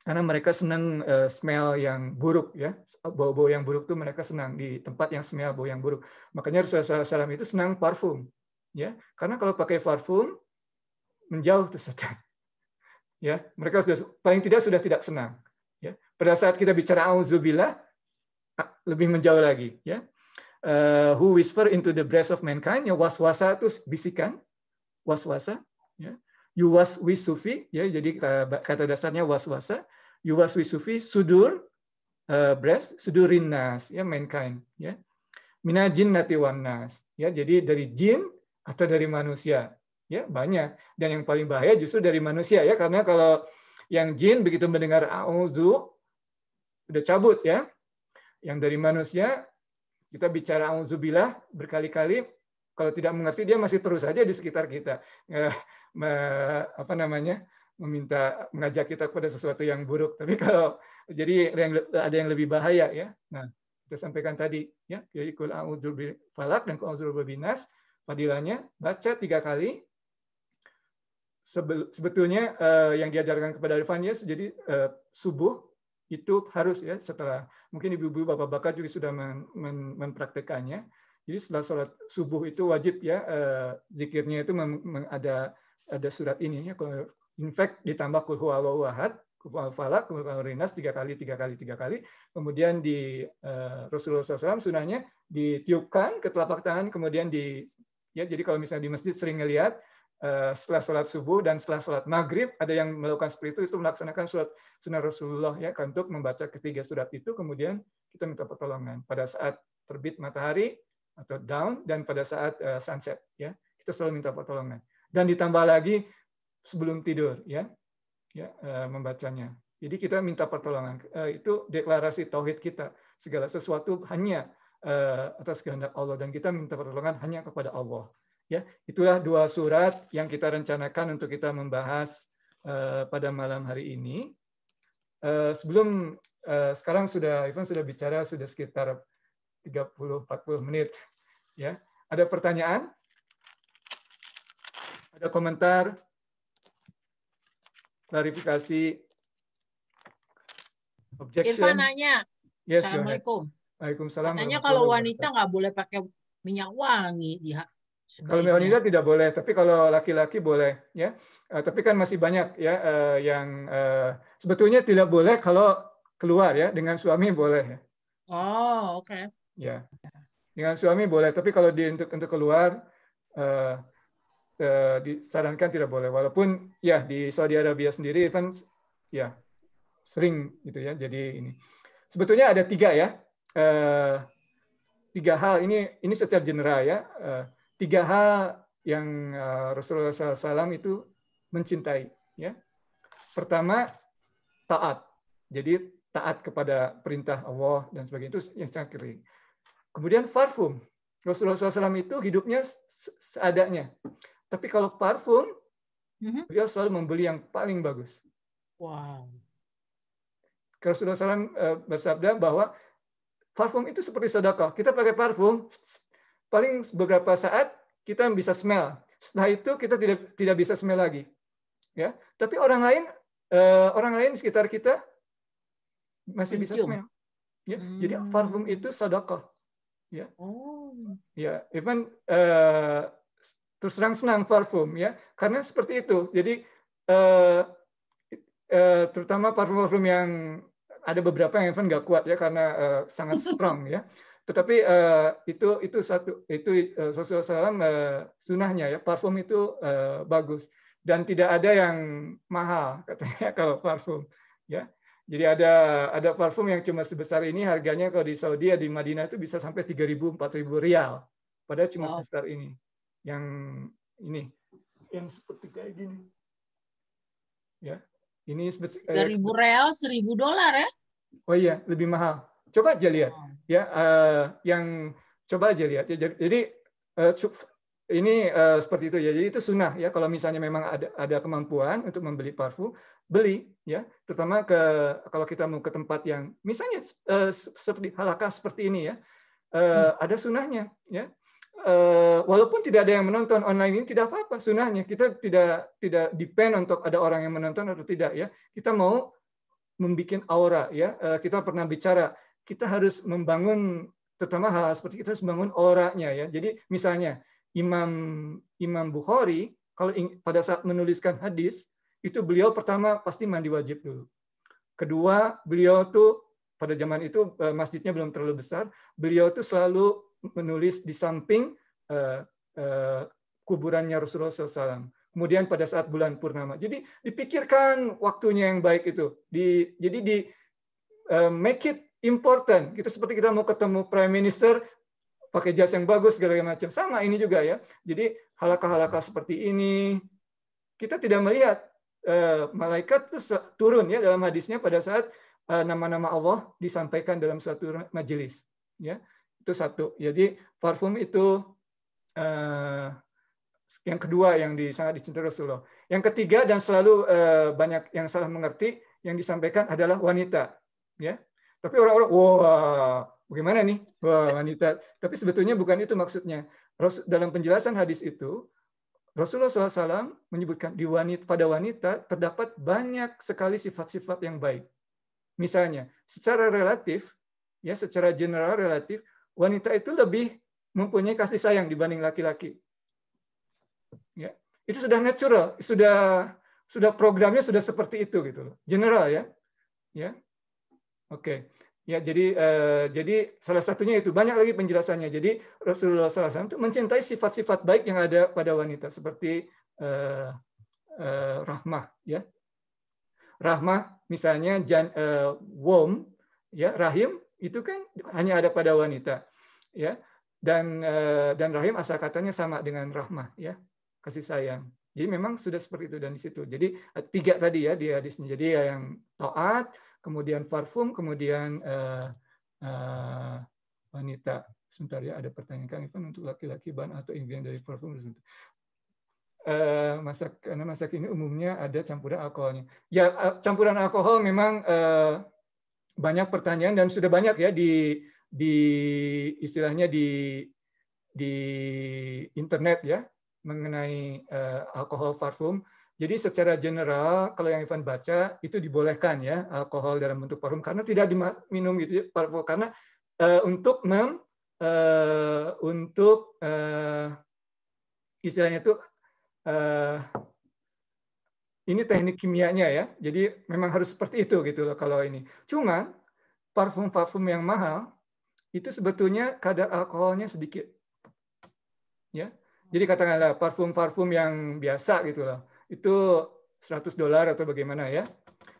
karena mereka senang uh, smell yang buruk ya bau-bau yang buruk tuh mereka senang di tempat yang smell bau yang buruk makanya Rasulullah SAW itu senang parfum ya karena kalau pakai parfum menjauh tuh setan ya mereka sudah paling tidak sudah tidak senang ya pada saat kita bicara auzubillah lebih menjauh lagi ya uh, who whisper into the breast of mankind ya waswasa itu bisikan waswasa ya yuwas wisufi ya jadi eh, kata dasarnya was wasa, yuwas wisufi sudur uh, breast sudurin nas ya mankind ya mina jin nati nas ya jadi dari jin atau dari manusia ya banyak dan yang paling bahaya justru dari manusia ya karena kalau yang jin begitu mendengar auzu udah cabut ya yang dari manusia kita bicara auzubillah berkali-kali kalau tidak mengerti dia masih terus saja di sekitar kita eh, apa namanya meminta mengajak kita kepada sesuatu yang buruk tapi kalau jadi ada yang, ada yang lebih bahaya ya nah kita sampaikan tadi ya jadi kul bil falak dan kul binas fadilahnya baca tiga kali sebetulnya eh, yang diajarkan kepada ya jadi eh, subuh itu harus ya setelah mungkin ibu-ibu bapak-bapak juga sudah men, men, mempraktekannya jadi setelah sholat subuh itu wajib ya eh, zikirnya itu ada ada surat ini. In fact, ditambah kul huwallahu ahad, falak, kemudian rinas tiga kali, tiga kali, tiga kali. Kemudian di eh, Rasulullah SAW sunahnya ditiupkan ke telapak tangan, kemudian di ya jadi kalau misalnya di masjid sering ngelihat eh, setelah sholat subuh dan setelah sholat maghrib ada yang melakukan seperti itu itu melaksanakan surat sunnah Rasulullah ya kan, untuk membaca ketiga surat itu kemudian kita minta pertolongan pada saat terbit matahari atau down dan pada saat eh, sunset ya kita selalu minta pertolongan dan ditambah lagi sebelum tidur ya ya eh, membacanya jadi kita minta pertolongan eh, itu deklarasi tauhid kita segala sesuatu hanya eh, atas kehendak Allah dan kita minta pertolongan hanya kepada Allah ya itulah dua surat yang kita rencanakan untuk kita membahas pada malam hari ini sebelum sekarang sudah Ivan sudah bicara sudah sekitar 30 40 menit ya ada pertanyaan ada komentar? Klarifikasi? Objection? Irfan nanya. Yes, Assalamualaikum. Waalaikumsalam. Katanya kalau
wanita nggak boleh pakai minyak wangi. ya kalau wanita
tidak boleh, tapi kalau laki-laki boleh. ya. Uh, tapi kan masih banyak ya uh, yang uh, sebetulnya tidak boleh kalau keluar ya dengan suami boleh. Ya.
Oh, oke. Okay.
Ya. Dengan suami boleh, tapi kalau di untuk untuk keluar uh, Eh, disarankan tidak boleh. Walaupun ya di Saudi Arabia sendiri even ya sering gitu ya. Jadi ini sebetulnya ada tiga ya eh, tiga hal ini ini secara general ya eh, tiga hal yang Rasulullah SAW itu mencintai ya pertama taat jadi taat kepada perintah Allah dan sebagainya itu yang sangat kering kemudian farfum Rasulullah SAW itu hidupnya seadanya tapi kalau parfum, mm-hmm. beliau selalu membeli yang paling bagus. Wow. Kalau sudah salam eh, bersabda bahwa parfum itu seperti sedekah. Kita pakai parfum, paling beberapa saat kita bisa smell. Setelah itu kita tidak tidak bisa smell lagi. Ya, tapi orang lain eh, orang lain di sekitar kita masih bisa smell. Ya, hmm. jadi parfum itu sedekah. Ya. Oh. Ya, even uh, terus terang senang parfum ya karena seperti itu jadi eh, eh, terutama parfum-parfum yang ada beberapa yang even nggak kuat ya karena eh, sangat strong ya tetapi eh, itu itu satu itu eh, salam eh, sunahnya ya parfum itu eh, bagus dan tidak ada yang mahal katanya kalau parfum ya jadi ada ada parfum yang cuma sebesar ini harganya kalau di Saudi ya di Madinah itu bisa sampai 3.000 4.000 rial padahal cuma wow. sebesar ini yang ini yang seperti kayak gini ya ini eh, seribu
real seribu dolar ya
oh iya lebih mahal coba aja lihat oh. ya uh, yang coba aja lihat ya, jadi uh, ini uh, seperti itu ya jadi itu sunnah ya kalau misalnya memang ada ada kemampuan untuk membeli parfum beli ya terutama ke kalau kita mau ke tempat yang misalnya uh, seperti halakah seperti ini ya uh, hmm. ada sunnahnya ya Eh, walaupun tidak ada yang menonton online ini tidak apa-apa sunahnya kita tidak tidak depend untuk ada orang yang menonton atau tidak ya kita mau membuat aura ya eh, kita pernah bicara kita harus membangun terutama hal, hal seperti kita harus membangun auranya ya jadi misalnya Imam Imam Bukhari kalau pada saat menuliskan hadis itu beliau pertama pasti mandi wajib dulu kedua beliau tuh pada zaman itu eh, masjidnya belum terlalu besar beliau tuh selalu menulis di samping uh, uh, kuburannya Rasulullah SAW. Kemudian pada saat bulan purnama. Jadi dipikirkan waktunya yang baik itu. Di, jadi di uh, make it important. Kita seperti kita mau ketemu prime minister pakai jas yang bagus segala macam. Sama ini juga ya. Jadi halakah-halakah seperti ini kita tidak melihat malaikat itu turun ya dalam hadisnya pada saat nama-nama Allah disampaikan dalam suatu majelis. Ya, itu satu. Jadi parfum itu uh, yang kedua yang di, sangat dicintai Rasulullah. Yang ketiga dan selalu uh, banyak yang salah mengerti yang disampaikan adalah wanita, ya. Tapi orang-orang, wah, bagaimana nih, wah wanita. Tapi sebetulnya bukan itu maksudnya. Dalam penjelasan hadis itu, Rasulullah SAW menyebutkan di wanita, pada wanita terdapat banyak sekali sifat-sifat yang baik. Misalnya, secara relatif, ya secara general relatif, wanita itu lebih mempunyai kasih sayang dibanding laki-laki. Ya, itu sudah natural, sudah sudah programnya sudah seperti itu gitu loh. General ya. Ya. Oke. Okay. Ya, jadi eh, jadi salah satunya itu banyak lagi penjelasannya. Jadi Rasulullah SAW itu mencintai sifat-sifat baik yang ada pada wanita seperti eh, eh, rahmah, ya, rahmah misalnya jan, eh, womb, ya rahim itu kan hanya ada pada wanita ya dan eh, dan rahim asal katanya sama dengan rahmah ya kasih sayang jadi memang sudah seperti itu dan di situ jadi eh, tiga tadi ya di hadisnya jadi ya yang taat kemudian parfum kemudian uh, uh, wanita sebentar ya ada pertanyaan kan itu untuk laki-laki bahan atau ingredient dari parfum masak karena masak ini umumnya ada campuran alkoholnya. Ya campuran alkohol memang banyak pertanyaan dan sudah banyak ya di di istilahnya di di internet ya mengenai uh, alkohol parfum. Jadi secara general kalau yang Ivan baca itu dibolehkan ya alkohol dalam bentuk parfum karena tidak diminum itu ya, parfum karena uh, untuk mem uh, untuk uh, istilahnya itu uh, ini teknik kimianya ya. Jadi memang harus seperti itu gitu loh kalau ini. Cuman parfum-parfum yang mahal itu sebetulnya kadar alkoholnya sedikit. Ya. Jadi katakanlah parfum-parfum yang biasa gitu loh. Itu 100 dolar atau bagaimana ya.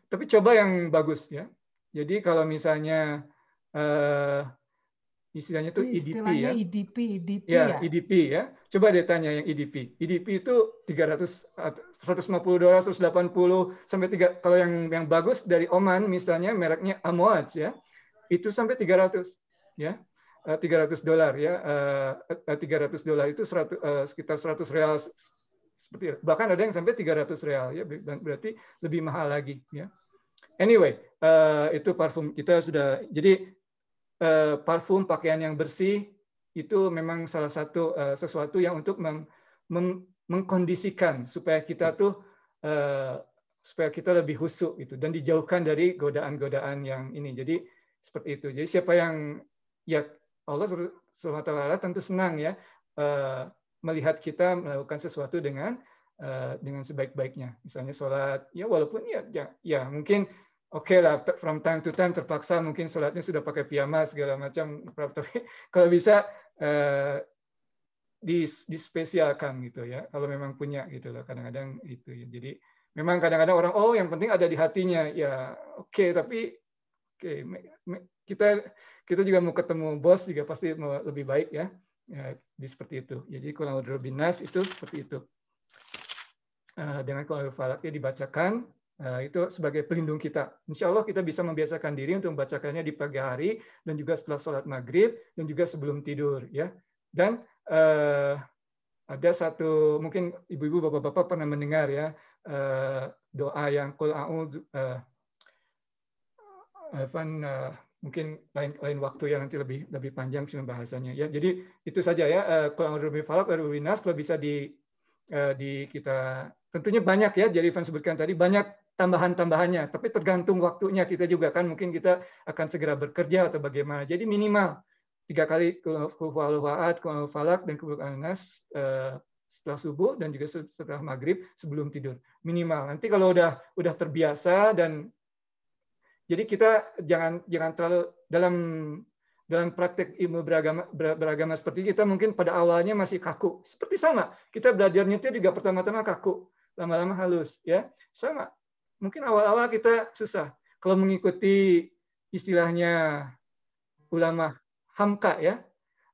Tapi coba yang bagus ya. Jadi kalau misalnya eh, istilahnya itu oh, EDP istilahnya ya. EDP, EDP ya. EDP ya. E Coba dia tanya yang IDP. E IDP e itu 300 150 dolar, 180 sampai 3 kalau yang yang bagus dari Oman misalnya mereknya Amwaj ya. Itu sampai 300 ya. 300 eh, dolar ya. 300 eh, eh, dolar itu 100, sekitar 100 real seperti bahkan ada yang sampai 300 real ya berarti lebih mahal lagi ya. Anyway, itu parfum kita sudah jadi parfum pakaian yang bersih itu memang salah satu uh, sesuatu yang untuk meng, meng, mengkondisikan supaya kita tuh uh, supaya kita lebih husuk itu dan dijauhkan dari godaan-godaan yang ini. Jadi seperti itu. Jadi siapa yang ya Allah swt tentu senang ya uh, melihat kita melakukan sesuatu dengan uh, dengan sebaik-baiknya. Misalnya sholat ya walaupun ya ya, ya mungkin oke okay lah from time to time terpaksa mungkin sholatnya sudah pakai piyama segala macam tapi kalau bisa eh, dispesialkan gitu ya kalau memang punya gitu loh kadang-kadang itu ya. jadi memang kadang-kadang orang oh yang penting ada di hatinya ya oke okay, tapi oke okay, kita kita juga mau ketemu bos juga pasti mau lebih baik ya, ya di seperti itu jadi kalau lebih binas itu seperti itu eh, dengan kalau ya dibacakan Nah, itu sebagai pelindung kita. Insya Allah kita bisa membiasakan diri untuk membacakannya di pagi hari dan juga setelah sholat maghrib dan juga sebelum tidur. ya. Dan eh, ada satu, mungkin ibu-ibu, bapak-bapak pernah mendengar ya, eh, doa yang kul a'udzu eh, Evan uh, eh, mungkin lain lain waktu ya nanti lebih lebih panjang sih bahasanya ya jadi itu saja ya kul kalau lebih falak lebih kalau bisa di uh, di kita tentunya banyak ya jadi Evan sebutkan tadi banyak tambahan-tambahannya, tapi tergantung waktunya kita juga kan mungkin kita akan segera bekerja atau bagaimana. Jadi minimal tiga kali kuhwal waat, kuhwal falak dan kuhwal anas eh, setelah subuh dan juga setelah maghrib sebelum tidur minimal. Nanti kalau udah udah terbiasa dan jadi kita jangan jangan terlalu dalam dalam praktek ilmu beragama, beragama seperti kita mungkin pada awalnya masih kaku. Seperti sama, kita belajarnya itu juga pertama-tama kaku, lama-lama halus, ya sama mungkin awal-awal kita susah. Kalau mengikuti istilahnya ulama Hamka ya,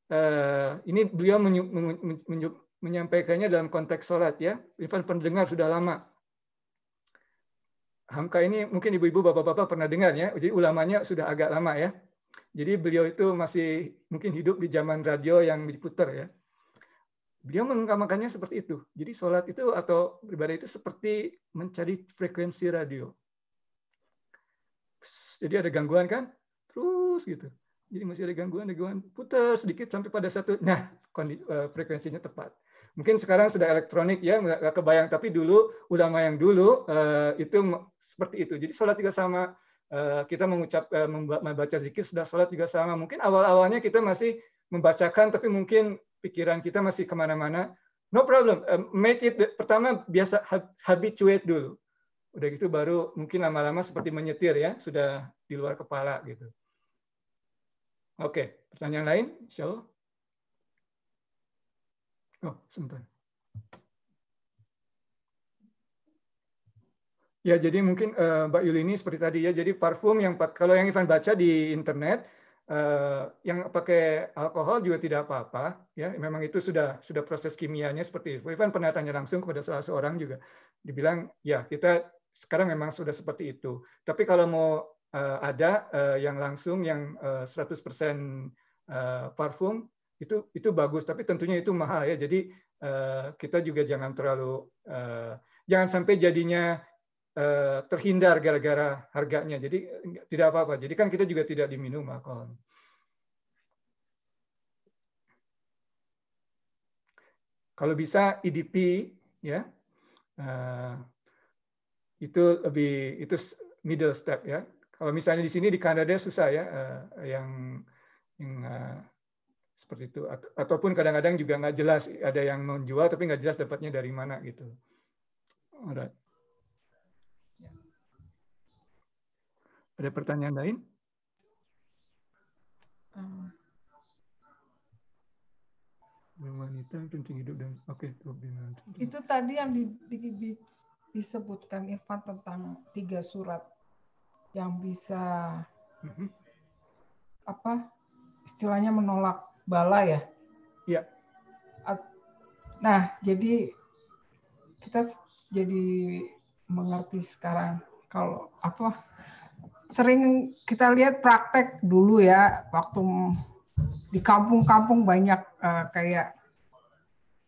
eh, ini beliau menyampaikannya dalam konteks sholat ya. Even pendengar sudah lama. Hamka ini mungkin ibu-ibu, bapak-bapak pernah dengar ya. Jadi ulamanya sudah agak lama ya. Jadi beliau itu masih mungkin hidup di zaman radio yang diputar ya. Beliau mengamakannya seperti itu. Jadi sholat itu atau ibadah itu seperti mencari frekuensi radio. Jadi ada gangguan kan? Terus gitu. Jadi masih ada gangguan-gangguan. Putar sedikit sampai pada satu. Nah, eh, frekuensinya tepat. Mungkin sekarang sudah elektronik ya, nggak kebayang. Tapi dulu, ulama yang dulu eh, itu seperti itu. Jadi sholat juga sama eh, kita mengucap membaca zikir sudah sholat juga sama mungkin awal awalnya kita masih membacakan tapi mungkin pikiran kita masih kemana-mana, no problem. Make it pertama biasa habituate dulu. Udah gitu baru mungkin lama-lama seperti menyetir ya, sudah di luar kepala gitu. Oke, pertanyaan lain, show. Oh, sebentar. Ya, jadi mungkin eh, Mbak Yuli seperti tadi ya. Jadi parfum yang kalau yang Ivan baca di internet Eh, yang pakai alkohol juga tidak apa-apa ya memang itu sudah sudah proses kimianya seperti itu Ivan pernah tanya langsung kepada salah seorang juga dibilang ya kita sekarang memang sudah seperti itu tapi kalau mau eh, ada eh, yang langsung yang 100% parfum itu itu bagus tapi tentunya itu mahal ya jadi kita juga jangan terlalu jangan sampai jadinya Eh, terhindar gara-gara harganya. Jadi tidak apa-apa. Jadi kan kita juga tidak diminum alkohol. Kalau bisa IDP e ya eh, itu lebih itu middle step ya. Kalau misalnya di sini di Kanada susah ya eh, yang yang seperti itu ataupun kadang-kadang juga nggak jelas ada yang menjual tapi nggak jelas dapatnya dari mana gitu. Alright. Ada pertanyaan lain? Hmm. Wanita tentang hidup dan oke okay, Itu
tadi yang di, di, di, disebutkan Irfan tentang tiga surat yang bisa mm -hmm. apa istilahnya menolak bala ya. Iya. Nah, jadi kita jadi mengerti sekarang kalau apa sering kita lihat praktek dulu ya waktu di kampung-kampung banyak uh, kayak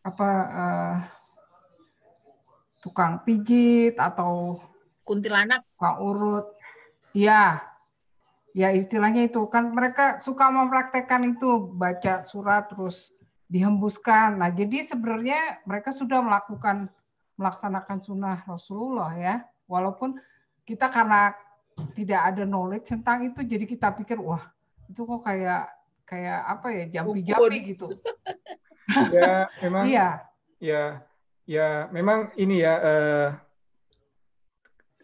apa uh, tukang pijit atau kuntilanak tukang urut ya ya istilahnya itu kan mereka suka mempraktekkan itu baca surat terus dihembuskan nah jadi sebenarnya mereka sudah melakukan melaksanakan sunnah Rasulullah ya walaupun kita karena tidak ada knowledge tentang itu jadi kita pikir wah itu kok kayak kayak apa ya jampi-jampi gitu
ya memang iya ya ya memang ini ya eh,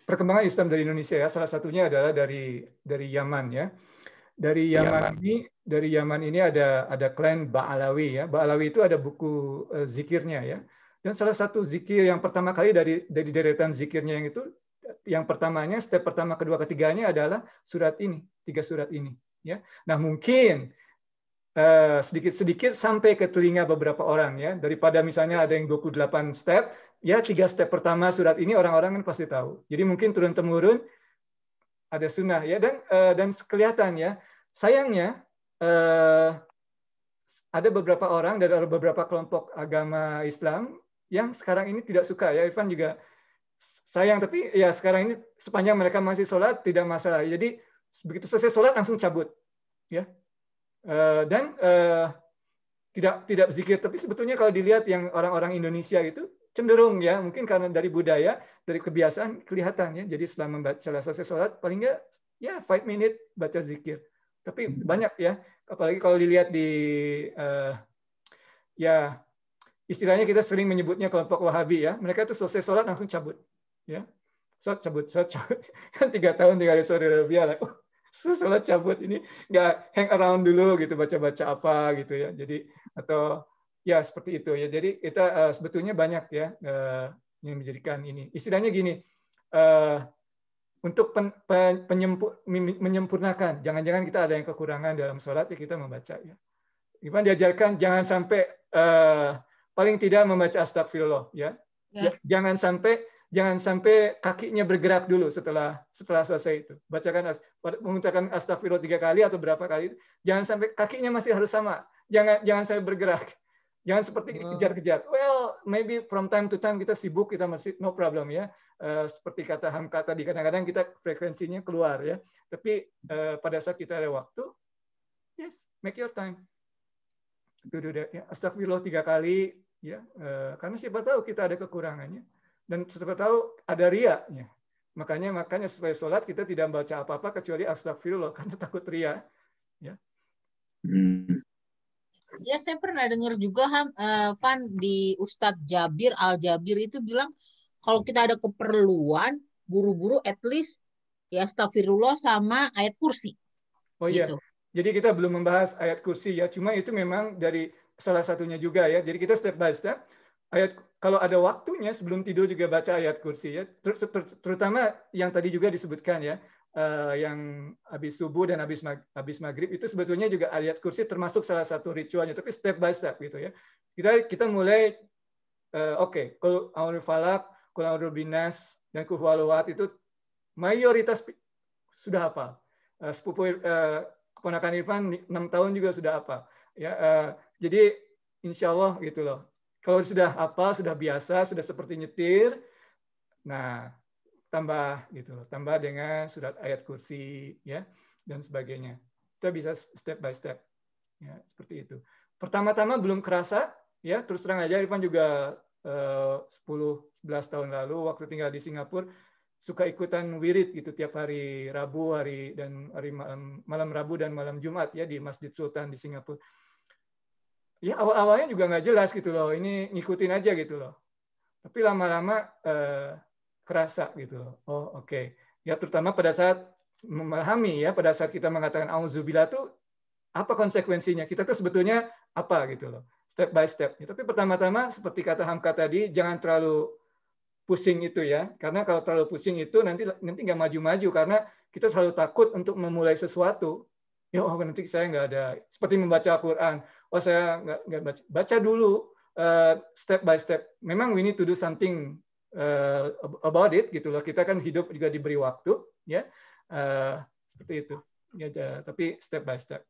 perkembangan Islam dari Indonesia ya salah satunya adalah dari dari Yaman ya dari Yaman, Yaman. ini dari Yaman ini ada ada klan Ba'alawi ya Ba'alawi itu ada buku eh, zikirnya ya dan salah satu zikir yang pertama kali dari dari deretan zikirnya yang itu yang pertamanya step pertama kedua ketiganya adalah surat ini tiga surat ini ya nah mungkin sedikit-sedikit eh, sampai ke telinga beberapa orang ya daripada misalnya ada yang 28 step ya tiga step pertama surat ini orang-orang kan pasti tahu jadi mungkin turun temurun ada sunnah ya dan eh, dan kelihatan ya sayangnya eh, ada beberapa orang dari beberapa kelompok agama Islam yang sekarang ini tidak suka ya Ivan juga sayang tapi ya sekarang ini sepanjang mereka masih sholat tidak masalah jadi begitu selesai sholat langsung cabut ya eh, dan eh, tidak tidak zikir tapi sebetulnya kalau dilihat yang orang-orang Indonesia itu cenderung ya mungkin karena dari budaya dari kebiasaan kelihatan ya jadi setelah membaca selesai sholat paling nggak ya five minutes baca zikir tapi hmm. banyak ya apalagi kalau dilihat di uh, ya istilahnya kita sering menyebutnya kelompok Wahabi ya mereka itu selesai sholat langsung cabut ya saya cabut saya cabut kan tiga tahun tinggal di Saudi Arabia lah, oh, uh, setelah cabut ini nggak hang around dulu gitu baca-baca apa gitu ya jadi atau ya seperti itu ya jadi kita uh, sebetulnya banyak ya uh, yang menjadikan ini istilahnya gini uh, untuk pen, pen, penyempur, menyempurnakan jangan-jangan kita ada yang kekurangan dalam sholat ya kita membaca ya Iman diajarkan jangan sampai uh, paling tidak membaca astagfirullah ya yes. Ya. jangan sampai jangan sampai kakinya bergerak dulu setelah setelah selesai itu. Bacakan mengucapkan astagfirullah tiga kali atau berapa kali, jangan sampai kakinya masih harus sama. Jangan jangan saya bergerak. Jangan seperti hmm. kejar-kejar. Well, maybe from time to time kita sibuk, kita masih no problem ya. Uh, seperti kata Hamka tadi, kadang-kadang kita frekuensinya keluar ya. Tapi uh, pada saat kita ada waktu, yes, make your time. Ya, astagfirullah tiga kali, ya. Uh, karena siapa tahu kita ada kekurangannya dan setelah tahu ada riaknya. Makanya makanya setelah sholat kita tidak membaca apa-apa kecuali astagfirullah karena takut ria. Ya. Hmm.
Ya saya pernah dengar juga Ham, uh, Van di Ustadz Jabir Al Jabir itu bilang kalau kita ada keperluan buru-buru at least ya astagfirullah sama ayat kursi.
Oh iya. Gitu. Jadi kita belum membahas ayat kursi ya, cuma itu memang dari salah satunya juga ya. Jadi kita step by step ayat kalau ada waktunya sebelum tidur juga baca ayat kursi ya ter, ter, terutama yang tadi juga disebutkan ya uh, yang habis subuh dan habis mag, habis maghrib itu sebetulnya juga ayat kursi termasuk salah satu ritualnya tapi step by step gitu ya kita kita mulai uh, oke okay, kalau awal falak kalau binas dan kufaluat itu mayoritas sudah apa uh, eh, sepupu uh, ponakan Irfan enam tahun juga sudah apa ya uh, jadi insya Allah gitu loh kalau sudah apa, sudah biasa, sudah seperti nyetir, nah tambah gitu tambah dengan surat ayat kursi ya dan sebagainya. Kita bisa step by step ya seperti itu. Pertama-tama belum kerasa ya terus terang aja Irfan juga eh, 10 11 tahun lalu waktu tinggal di Singapura suka ikutan wirid gitu tiap hari Rabu hari dan hari malam, malam Rabu dan malam Jumat ya di Masjid Sultan di Singapura ya awal-awalnya juga nggak jelas gitu loh. Ini ngikutin aja gitu loh. Tapi lama-lama eh, kerasa gitu loh. Oh oke. Okay. Ya terutama pada saat memahami ya pada saat kita mengatakan auzubillah tuh apa konsekuensinya? Kita tuh sebetulnya apa gitu loh. Step by step. Ya, tapi pertama-tama seperti kata Hamka tadi jangan terlalu pusing itu ya. Karena kalau terlalu pusing itu nanti nanti nggak maju-maju karena kita selalu takut untuk memulai sesuatu. Ya oh nanti saya nggak ada seperti membaca Al-Quran oh saya nggak, nggak baca. Baca dulu uh, step by step. Memang we need to do something uh, about it gitu loh. Kita kan hidup juga diberi waktu ya. Uh, seperti itu. Ya tapi step by step.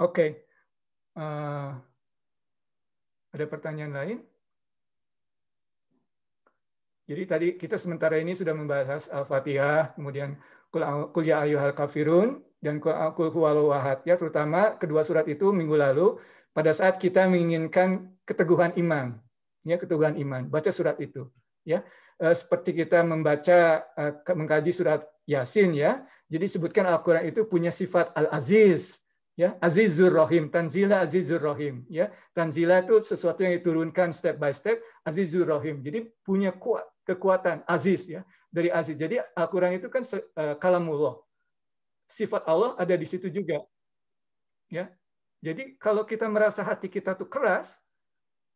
Oke. Okay. Uh, ada pertanyaan lain? Jadi tadi kita sementara ini sudah membahas Al-Fatihah, kemudian kuliah Ayuhal ya Kafirun, dan Qul huwallahu ya terutama kedua surat itu minggu lalu pada saat kita menginginkan keteguhan iman ya keteguhan iman baca surat itu ya eh, seperti kita membaca eh, mengkaji surat Yasin ya jadi sebutkan Al-Qur'an itu punya sifat al-aziz ya azizur rahim tanzila azizur rahim ya tanzila itu sesuatu yang diturunkan step by step azizur rahim jadi punya kuat kekuatan aziz ya dari aziz jadi Al-Qur'an itu kan eh, kalamullah sifat Allah ada di situ juga. Ya. Jadi kalau kita merasa hati kita tuh keras,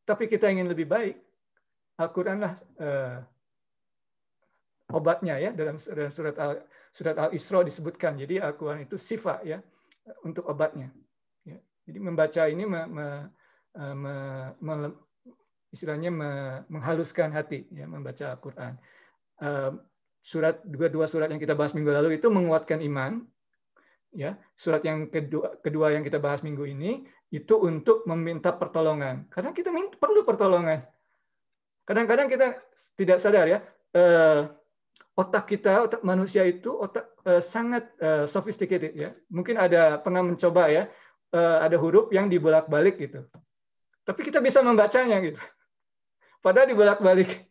tapi kita ingin lebih baik, Al-Qur'anlah eh, obatnya ya dalam surat Al surat Al-Isra disebutkan. Jadi Al-Qur'an itu sifat ya untuk obatnya. Ya. Jadi membaca ini me, me, eh, me, me, istilahnya me, menghaluskan hati ya membaca Al-Qur'an. Eh, surat dua dua surat yang kita bahas minggu lalu itu menguatkan iman ya surat yang kedua, kedua yang kita bahas minggu ini itu untuk meminta pertolongan karena kita minta, perlu pertolongan kadang-kadang kita tidak sadar ya eh, otak kita otak manusia itu otak eh, sangat eh, sophisticated ya mungkin ada pernah mencoba ya eh, ada huruf yang dibolak-balik gitu tapi kita bisa membacanya gitu padahal dibolak-balik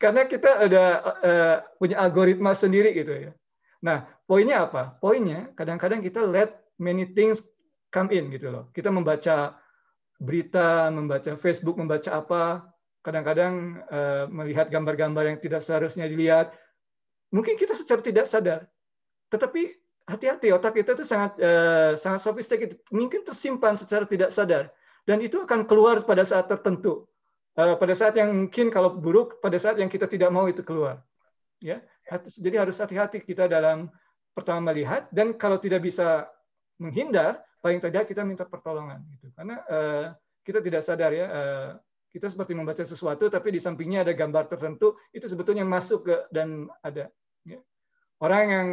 karena kita ada eh, punya algoritma sendiri gitu ya Nah, poinnya apa? Poinnya kadang-kadang kita let many things come in gitu loh. Kita membaca berita, membaca Facebook, membaca apa, kadang-kadang uh, melihat gambar-gambar yang tidak seharusnya dilihat. Mungkin kita secara tidak sadar. Tetapi hati-hati otak kita itu sangat uh, sangat sophisticated, mungkin tersimpan secara tidak sadar dan itu akan keluar pada saat tertentu. Eh, pada saat yang mungkin kalau buruk, pada saat yang kita tidak mau itu keluar. Ya. Jadi harus hati-hati kita dalam pertama melihat dan kalau tidak bisa menghindar, paling tidak kita minta pertolongan gitu. Karena uh, kita tidak sadar ya, uh, kita seperti membaca sesuatu tapi di sampingnya ada gambar tertentu itu sebetulnya masuk ke dan ada. Ya. Orang yang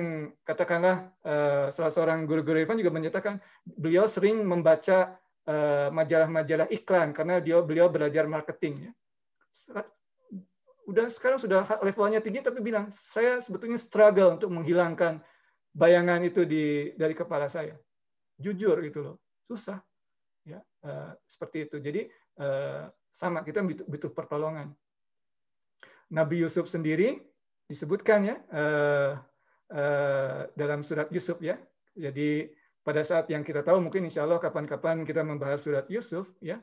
katakanlah uh, salah seorang guru-guru Irfan juga menyatakan beliau sering membaca majalah-majalah iklan karena dia beliau belajar marketing ya udah sekarang sudah levelnya tinggi tapi bilang saya sebetulnya struggle untuk menghilangkan bayangan itu di dari kepala saya jujur gitu loh susah ya uh, seperti itu jadi uh, sama kita butuh, butuh pertolongan Nabi Yusuf sendiri disebutkan ya uh, uh, dalam surat Yusuf ya jadi pada saat yang kita tahu mungkin insya Allah kapan-kapan kita membahas surat Yusuf ya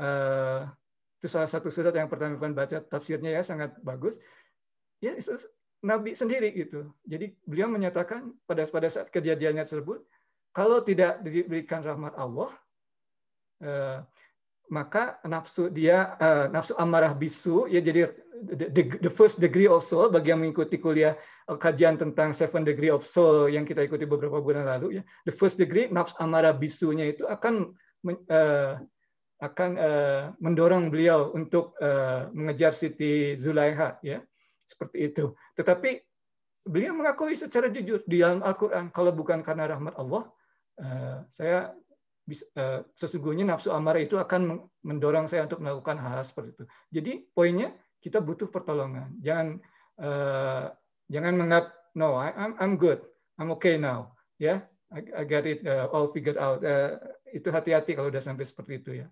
uh, itu salah satu surat yang pertama kita baca tafsirnya ya sangat bagus. Ya Yesus Nabi sendiri gitu. Jadi beliau menyatakan pada pada saat kejadiannya tersebut, kalau tidak diberikan rahmat Allah, eh, maka nafsu dia eh, nafsu amarah bisu ya jadi the, first degree of soul bagi yang mengikuti kuliah eh, kajian tentang seven degree of soul yang kita ikuti beberapa bulan lalu ya the first degree nafsu amarah bisunya itu akan akan uh, mendorong beliau untuk uh, mengejar Siti Zulaiha ya seperti itu tetapi beliau mengakui secara jujur di dalam Al-Qur'an kalau bukan karena rahmat Allah uh, saya bisa, uh, sesungguhnya nafsu amarah itu akan mendorong saya untuk melakukan hal-hal seperti itu jadi poinnya kita butuh pertolongan jangan uh, jangan menganggap no I, I'm I'm good I'm okay now ya yeah, I, I got it uh, all figured out uh, itu hati-hati kalau udah sampai seperti itu ya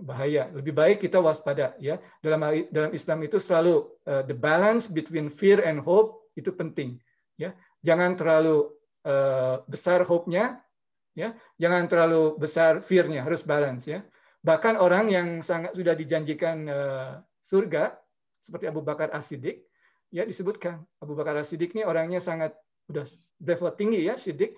bahaya. Lebih baik kita waspada ya. Dalam dalam Islam itu selalu uh, the balance between fear and hope itu penting ya. Jangan terlalu uh, besar hope-nya ya. Jangan terlalu besar fear-nya, harus balance ya. Bahkan orang yang sangat sudah dijanjikan uh, surga seperti Abu Bakar As-Siddiq ya disebutkan Abu Bakar As-Siddiq ini orangnya sangat sudah level tinggi ya Siddiq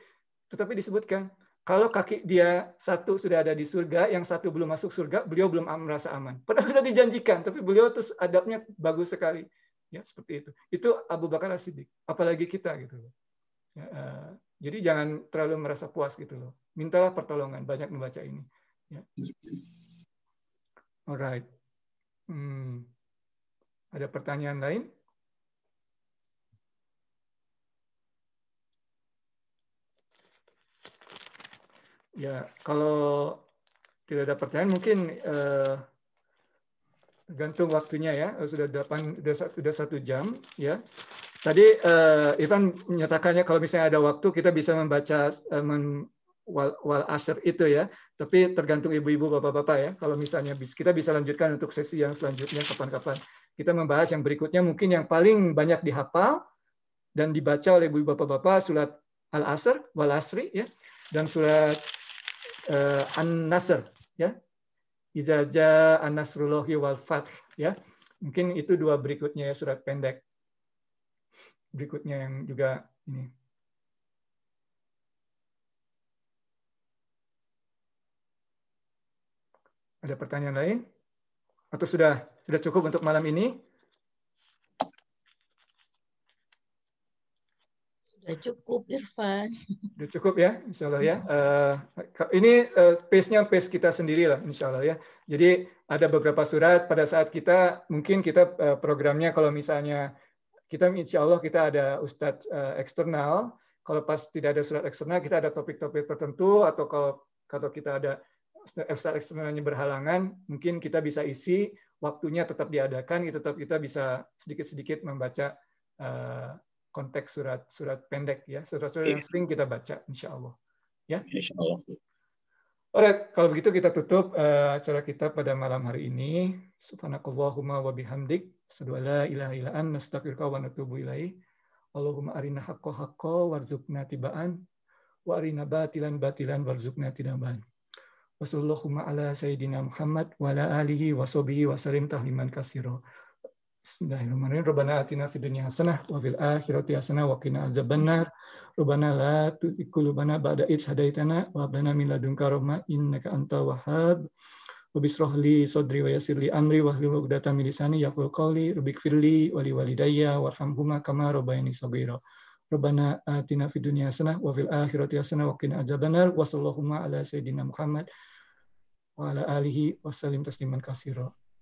tetapi disebutkan kalau kaki dia satu sudah ada di surga, yang satu belum masuk surga, beliau belum merasa aman. Padahal sudah dijanjikan, tapi beliau terus adabnya bagus sekali. Ya, seperti itu. Itu Abu Bakar As-Siddiq, apalagi kita gitu loh. Ya, uh, jadi jangan terlalu merasa puas gitu loh. Mintalah pertolongan, banyak membaca ini. Ya. Alright. Hmm. Ada pertanyaan lain? Ya, kalau tidak ada pertanyaan mungkin eh, gantung waktunya ya. Eh, sudah delapan, sudah satu jam ya. Tadi eh, Ivan menyatakannya kalau misalnya ada waktu kita bisa membaca eh, men, wal, wal asr itu ya. Tapi tergantung ibu-ibu bapak-bapak ya. Kalau misalnya kita bisa lanjutkan untuk sesi yang selanjutnya kapan-kapan. Kita membahas yang berikutnya mungkin yang paling banyak dihafal dan dibaca oleh ibu-ibu bapak-bapak surat al asr wal asri ya dan surat uh, An-Nasr ya. Izaja An-Nasrullahi wal Fath ya. Mungkin itu dua berikutnya ya surat pendek. Berikutnya yang juga ini. Ada pertanyaan lain? Atau sudah sudah cukup untuk malam ini? Sudah cukup, Irfan. Sudah cukup ya, insya Allah ya. Uh, ini uh, pace-nya pace kita sendiri lah, insya Allah ya. Jadi ada beberapa surat pada saat kita, mungkin kita uh, programnya kalau misalnya kita insya Allah kita ada ustadz uh, eksternal, kalau pas tidak ada surat eksternal kita ada topik-topik tertentu atau kalau kalau kita ada Ustadz eksternalnya berhalangan mungkin kita bisa isi waktunya tetap diadakan itu tetap kita bisa sedikit-sedikit membaca konteks surat-surat pendek ya, surat-surat yang iya. sering kita baca, insya Allah. Ya. Insya Allah. Alright, kalau begitu kita tutup uh, acara kita pada malam hari ini. Subhanakallahumma wa bihamdik. Asyadu ilaha ila'an. nastaghfiruka wa natubu ilaih. Allahumma arina haqqo haqqo warzuqna tibaan. Wa arina batilan batilan warzuqna tiba'an. Wassalamualaikum ala sayyidina Muhammad wa ala alihi wa sahbihi wa salim tahliman kasiro. Bismillahirrahmanirrahim. Rabbana atina fid dunya hasanah wa fil akhirati hasanah wa qina adzabannar. Rabbana la tuzigh qulubana ba'da idh hadaitana wa hab lana min ladunka rahmah innaka antal wahhab. Rabbi israh li sadri wa yassir li amri wa hlul 'uqdatam min lisani yafqahu qawli. Rabbi firli wa li walidayya warhamhuma kama rabbayani shaghira. Rabbana atina fid dunya hasanah wa fil akhirati hasanah wa qina adzabannar. Wa sallallahu ala sayyidina Muhammad wa ala alihi wa sallim tasliman katsira.